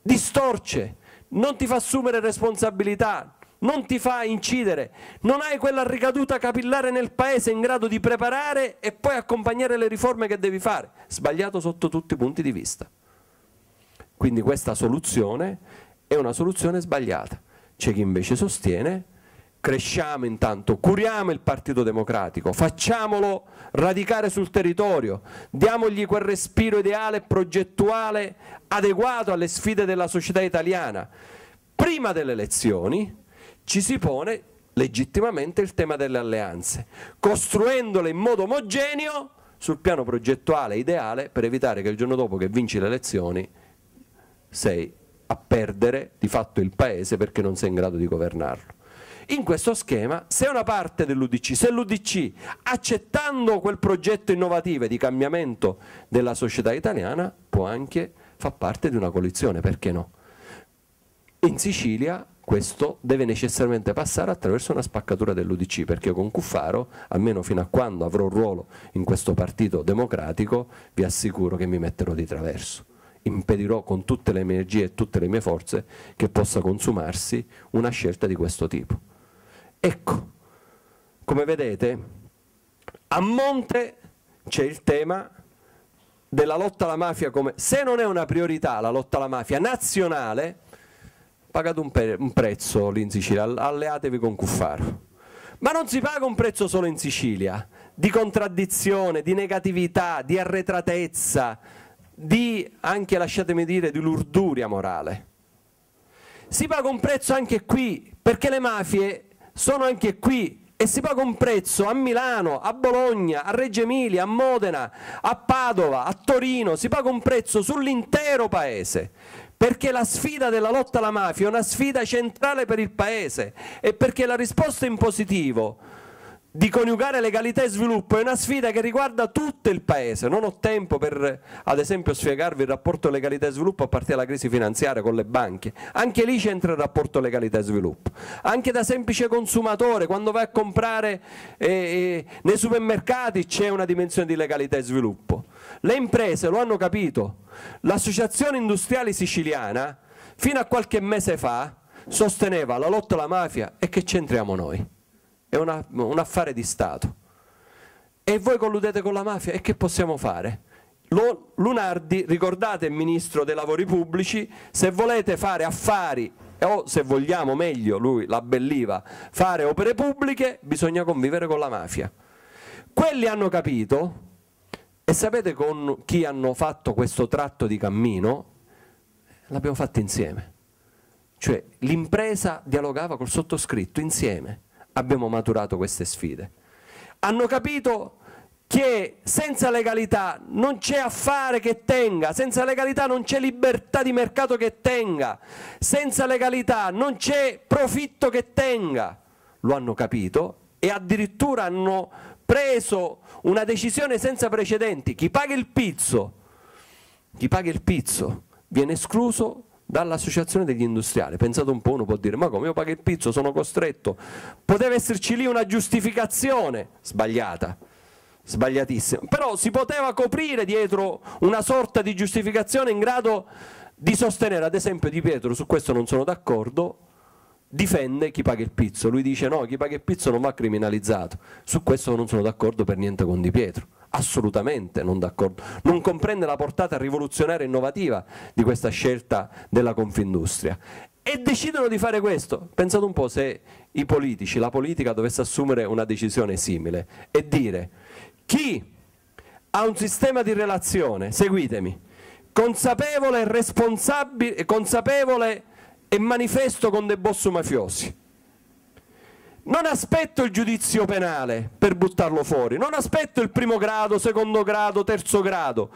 distorce, non ti fa assumere responsabilità, non ti fa incidere, non hai quella ricaduta capillare nel paese in grado di preparare e poi accompagnare le riforme che devi fare. Sbagliato sotto tutti i punti di vista. Quindi questa soluzione è una soluzione sbagliata. C'è chi invece sostiene cresciamo intanto, curiamo il Partito Democratico, facciamolo radicare sul territorio, diamogli quel respiro ideale e progettuale adeguato alle sfide della società italiana. Prima delle elezioni ci si pone legittimamente il tema delle alleanze, costruendole in modo omogeneo sul piano progettuale ideale per evitare che il giorno dopo che vinci le elezioni sei a perdere di fatto il Paese perché non sei in grado di governarlo in questo schema se una parte dell'Udc, se l'Udc accettando quel progetto innovativo di cambiamento della società italiana può anche far parte di una coalizione, perché no? In Sicilia questo deve necessariamente passare attraverso una spaccatura dell'Udc perché con Cuffaro, almeno fino a quando avrò un ruolo in questo partito democratico, vi assicuro che mi metterò di traverso. Impedirò con tutte le mie energie e tutte le mie forze che possa consumarsi una scelta di questo tipo. Ecco, come vedete, a monte c'è il tema della lotta alla mafia come se non è una priorità la lotta alla mafia nazionale, pagate un, pre un prezzo lì in Sicilia, alleatevi con Cuffaro. Ma non si paga un prezzo solo in Sicilia, di contraddizione, di negatività, di arretratezza, di anche, lasciatemi dire, di lurduria morale. Si paga un prezzo anche qui, perché le mafie sono anche qui e si paga un prezzo a Milano, a Bologna, a Reggio Emilia, a Modena, a Padova, a Torino, si paga un prezzo sull'intero paese, perché la sfida della lotta alla mafia è una sfida centrale per il paese e perché la risposta in positivo di coniugare legalità e sviluppo è una sfida che riguarda tutto il paese. Non ho tempo per, ad esempio, spiegarvi il rapporto legalità e sviluppo a partire dalla crisi finanziaria con le banche. Anche lì c'entra il rapporto legalità e sviluppo. Anche da semplice consumatore, quando vai a comprare eh, eh, nei supermercati c'è una dimensione di legalità e sviluppo. Le imprese lo hanno capito. L'associazione industriale siciliana, fino a qualche mese fa, sosteneva la lotta alla mafia e che c'entriamo noi? è una, un affare di Stato. E voi colludete con la mafia e che possiamo fare? Lo, Lunardi, ricordate Ministro dei Lavori Pubblici, se volete fare affari o se vogliamo meglio, lui l'abbelliva, fare opere pubbliche bisogna convivere con la mafia. Quelli hanno capito e sapete con chi hanno fatto questo tratto di cammino? L'abbiamo fatto insieme. Cioè l'impresa dialogava col sottoscritto insieme abbiamo maturato queste sfide. Hanno capito che senza legalità non c'è affare che tenga, senza legalità non c'è libertà di mercato che tenga, senza legalità non c'è profitto che tenga. Lo hanno capito e addirittura hanno preso una decisione senza precedenti. Chi paga il pizzo, chi paga il pizzo viene escluso dall'associazione degli industriali. Pensate un po', uno può dire, ma come io pago il pizzo, sono costretto. Poteva esserci lì una giustificazione sbagliata, sbagliatissima, però si poteva coprire dietro una sorta di giustificazione in grado di sostenere, ad esempio Di Pietro, su questo non sono d'accordo, difende chi paga il pizzo, lui dice no, chi paga il pizzo non va criminalizzato, su questo non sono d'accordo per niente con Di Pietro assolutamente non d'accordo, non comprende la portata rivoluzionaria e innovativa di questa scelta della Confindustria e decidono di fare questo. Pensate un po' se i politici, la politica dovesse assumere una decisione simile e dire chi ha un sistema di relazione, seguitemi, consapevole e responsabile, consapevole e manifesto con dei boss mafiosi, non aspetto il giudizio penale per buttarlo fuori, non aspetto il primo grado, secondo grado, terzo grado,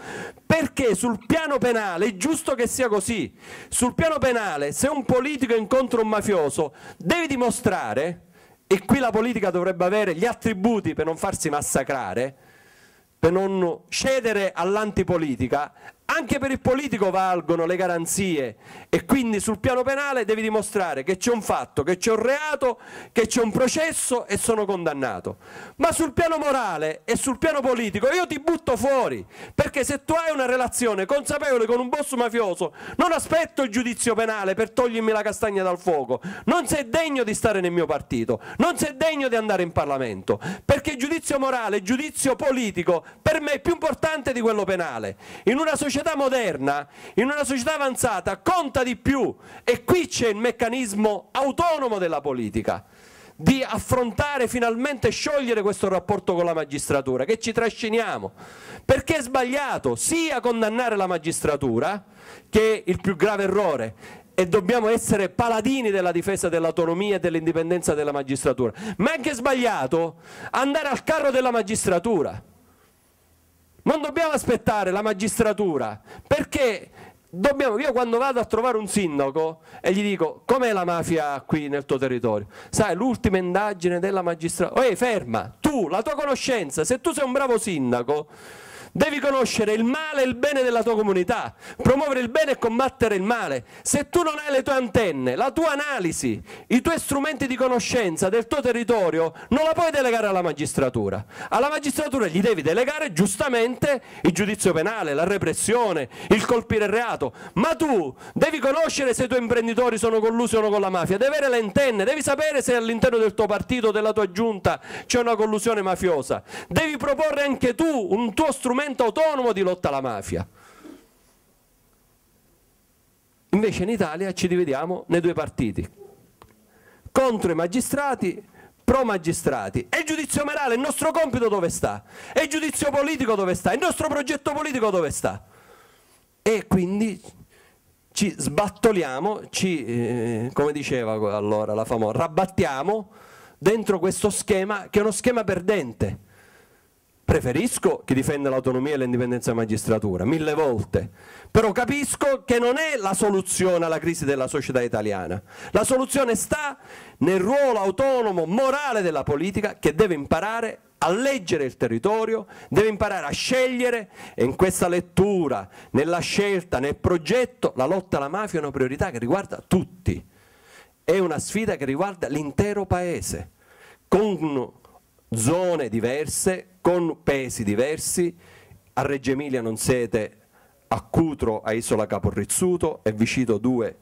perché sul piano penale è giusto che sia così. Sul piano penale, se un politico incontra un mafioso, deve dimostrare, e qui la politica dovrebbe avere gli attributi per non farsi massacrare, per non cedere all'antipolitica, anche per il politico valgono le garanzie e quindi sul piano penale devi dimostrare che c'è un fatto, che c'è un reato, che c'è un processo e sono condannato. Ma sul piano morale e sul piano politico io ti butto fuori, perché se tu hai una relazione consapevole con un boss mafioso, non aspetto il giudizio penale per togliermi la castagna dal fuoco. Non sei degno di stare nel mio partito, non sei degno di andare in Parlamento, perché giudizio morale, il giudizio politico per me è più importante di quello penale. In una società società moderna, in una società avanzata, conta di più e qui c'è il meccanismo autonomo della politica di affrontare finalmente e sciogliere questo rapporto con la magistratura che ci trasciniamo perché è sbagliato sia condannare la magistratura che è il più grave errore e dobbiamo essere paladini della difesa dell'autonomia e dell'indipendenza della magistratura ma è anche sbagliato andare al carro della magistratura non dobbiamo aspettare la magistratura, perché dobbiamo, io quando vado a trovare un sindaco e gli dico com'è la mafia qui nel tuo territorio, sai l'ultima indagine della magistratura, ehi ferma, tu, la tua conoscenza, se tu sei un bravo sindaco Devi conoscere il male e il bene della tua comunità, promuovere il bene e combattere il male. Se tu non hai le tue antenne, la tua analisi, i tuoi strumenti di conoscenza del tuo territorio, non la puoi delegare alla magistratura. Alla magistratura gli devi delegare giustamente il giudizio penale, la repressione, il colpire il reato, ma tu devi conoscere se i tuoi imprenditori sono collusi o no con la mafia, devi avere le antenne, devi sapere se all'interno del tuo partito, della tua giunta c'è una collusione mafiosa. Devi proporre anche tu un tuo strumento movimento autonomo di lotta alla mafia. Invece in Italia ci dividiamo nei due partiti, contro i magistrati, pro magistrati. E giudizio morale, il nostro compito dove sta? E giudizio politico dove sta? Il nostro progetto politico dove sta? E quindi ci sbattoliamo, ci, eh, come diceva allora la famosa, rabattiamo dentro questo schema che è uno schema perdente preferisco chi difende l'autonomia e l'indipendenza della magistratura, mille volte, però capisco che non è la soluzione alla crisi della società italiana, la soluzione sta nel ruolo autonomo, morale della politica che deve imparare a leggere il territorio, deve imparare a scegliere e in questa lettura, nella scelta, nel progetto, la lotta alla mafia è una priorità che riguarda tutti, è una sfida che riguarda l'intero Paese, con zone diverse, con pesi diversi, a Reggio Emilia non siete a Cutro, a Isola Caporrizzuto e vi cito due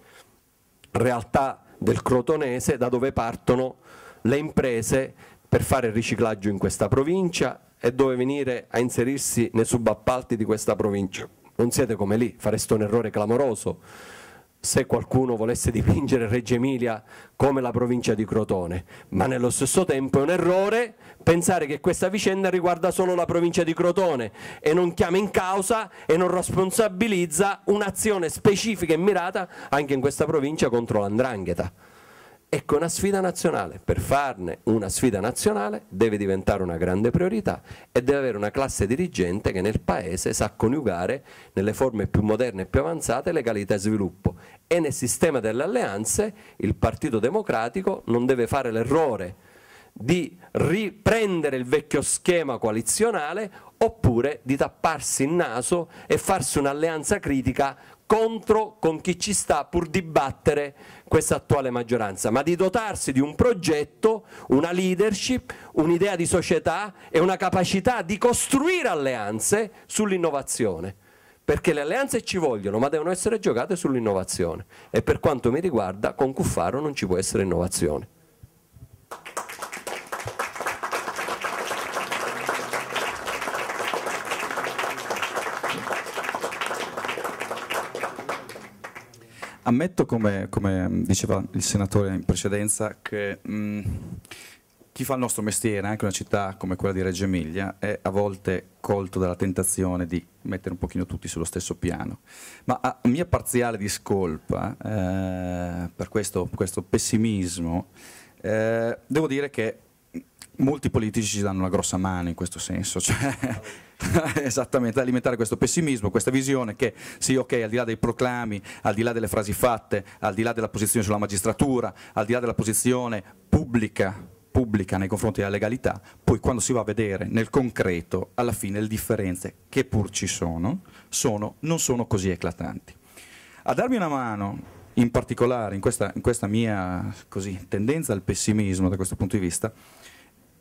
realtà del crotonese da dove partono le imprese per fare il riciclaggio in questa provincia e dove venire a inserirsi nei subappalti di questa provincia. Non siete come lì, fareste un errore clamoroso se qualcuno volesse dipingere Reggio Emilia come la provincia di Crotone, ma nello stesso tempo è un errore pensare che questa vicenda riguarda solo la provincia di Crotone e non chiama in causa e non responsabilizza un'azione specifica e mirata anche in questa provincia contro l'andrangheta. Ecco, una sfida nazionale, per farne una sfida nazionale deve diventare una grande priorità e deve avere una classe dirigente che nel Paese sa coniugare nelle forme più moderne e più avanzate legalità e sviluppo e nel sistema delle alleanze il Partito Democratico non deve fare l'errore di riprendere il vecchio schema coalizionale oppure di tapparsi il naso e farsi un'alleanza critica contro con chi ci sta pur dibattere questa attuale maggioranza, ma di dotarsi di un progetto, una leadership, un'idea di società e una capacità di costruire alleanze sull'innovazione perché le alleanze ci vogliono, ma devono essere giocate sull'innovazione e per quanto mi riguarda con Cuffaro non ci può essere innovazione. Ammetto, come, come, diceva il senatore in precedenza, che mh, mm, chi fa il nostro mestiere, anche una città come quella di Reggio Emilia, è a volte colto dalla tentazione di mettere un pochino tutti sullo stesso piano. Ma a mia parziale discolpa eh, per questo, questo pessimismo, eh, devo dire che molti politici ci danno una grossa mano in questo senso, cioè, esattamente, alimentare questo pessimismo, questa visione che sì, ok, al di là dei proclami, al di là delle frasi fatte, al di là della posizione sulla magistratura, al di là della posizione pubblica pubblica nei confronti della legalità, poi quando si va a vedere nel concreto, alla fine le differenze che pur ci sono, sono non sono così eclatanti. A darmi una mano, in particolare in questa, in questa mia così, tendenza al pessimismo da questo punto di vista,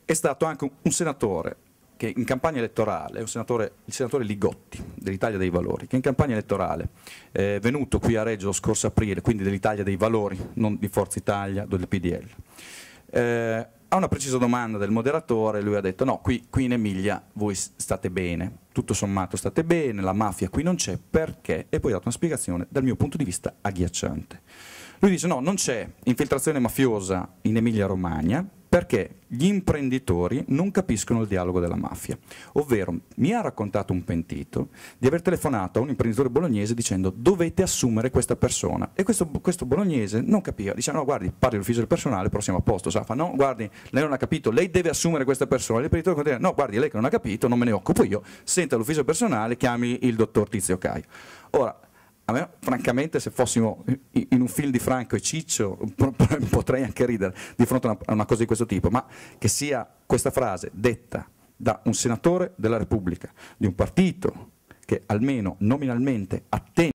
è stato anche un, senatore che in campagna elettorale, senatore, il senatore Ligotti dell'Italia dei Valori, che in campagna elettorale è eh, venuto qui a Reggio lo scorso aprile, quindi dell'Italia dei Valori, non di Forza Italia, del PDL. Eh, a una precisa domanda del moderatore lui ha detto no, qui, qui, in Emilia voi state bene, tutto sommato state bene, la mafia qui non c'è, perché? E poi ha dato una spiegazione dal mio punto di vista agghiacciante. Lui dice no, non c'è infiltrazione mafiosa in Emilia Romagna, perché gli imprenditori non capiscono il dialogo della mafia. Ovvero, mi ha raccontato un pentito di aver telefonato a un imprenditore bolognese dicendo dovete assumere questa persona. E questo, questo bolognese non capiva, dice no guardi, parli all'ufficio del personale, però siamo a posto. sa, fa no guardi, lei non ha capito, lei deve assumere questa persona. L'imprenditore continua, no guardi, lei che non ha capito, non me ne occupo io, senta l'ufficio del personale, chiami il dottor Tizio Caio. Ora, a me, francamente, se fossimo in un film di Franco e Ciccio, potrei anche ridere di fronte a una cosa di questo tipo, ma che sia questa frase detta da un senatore della Repubblica, di un partito che almeno nominalmente attende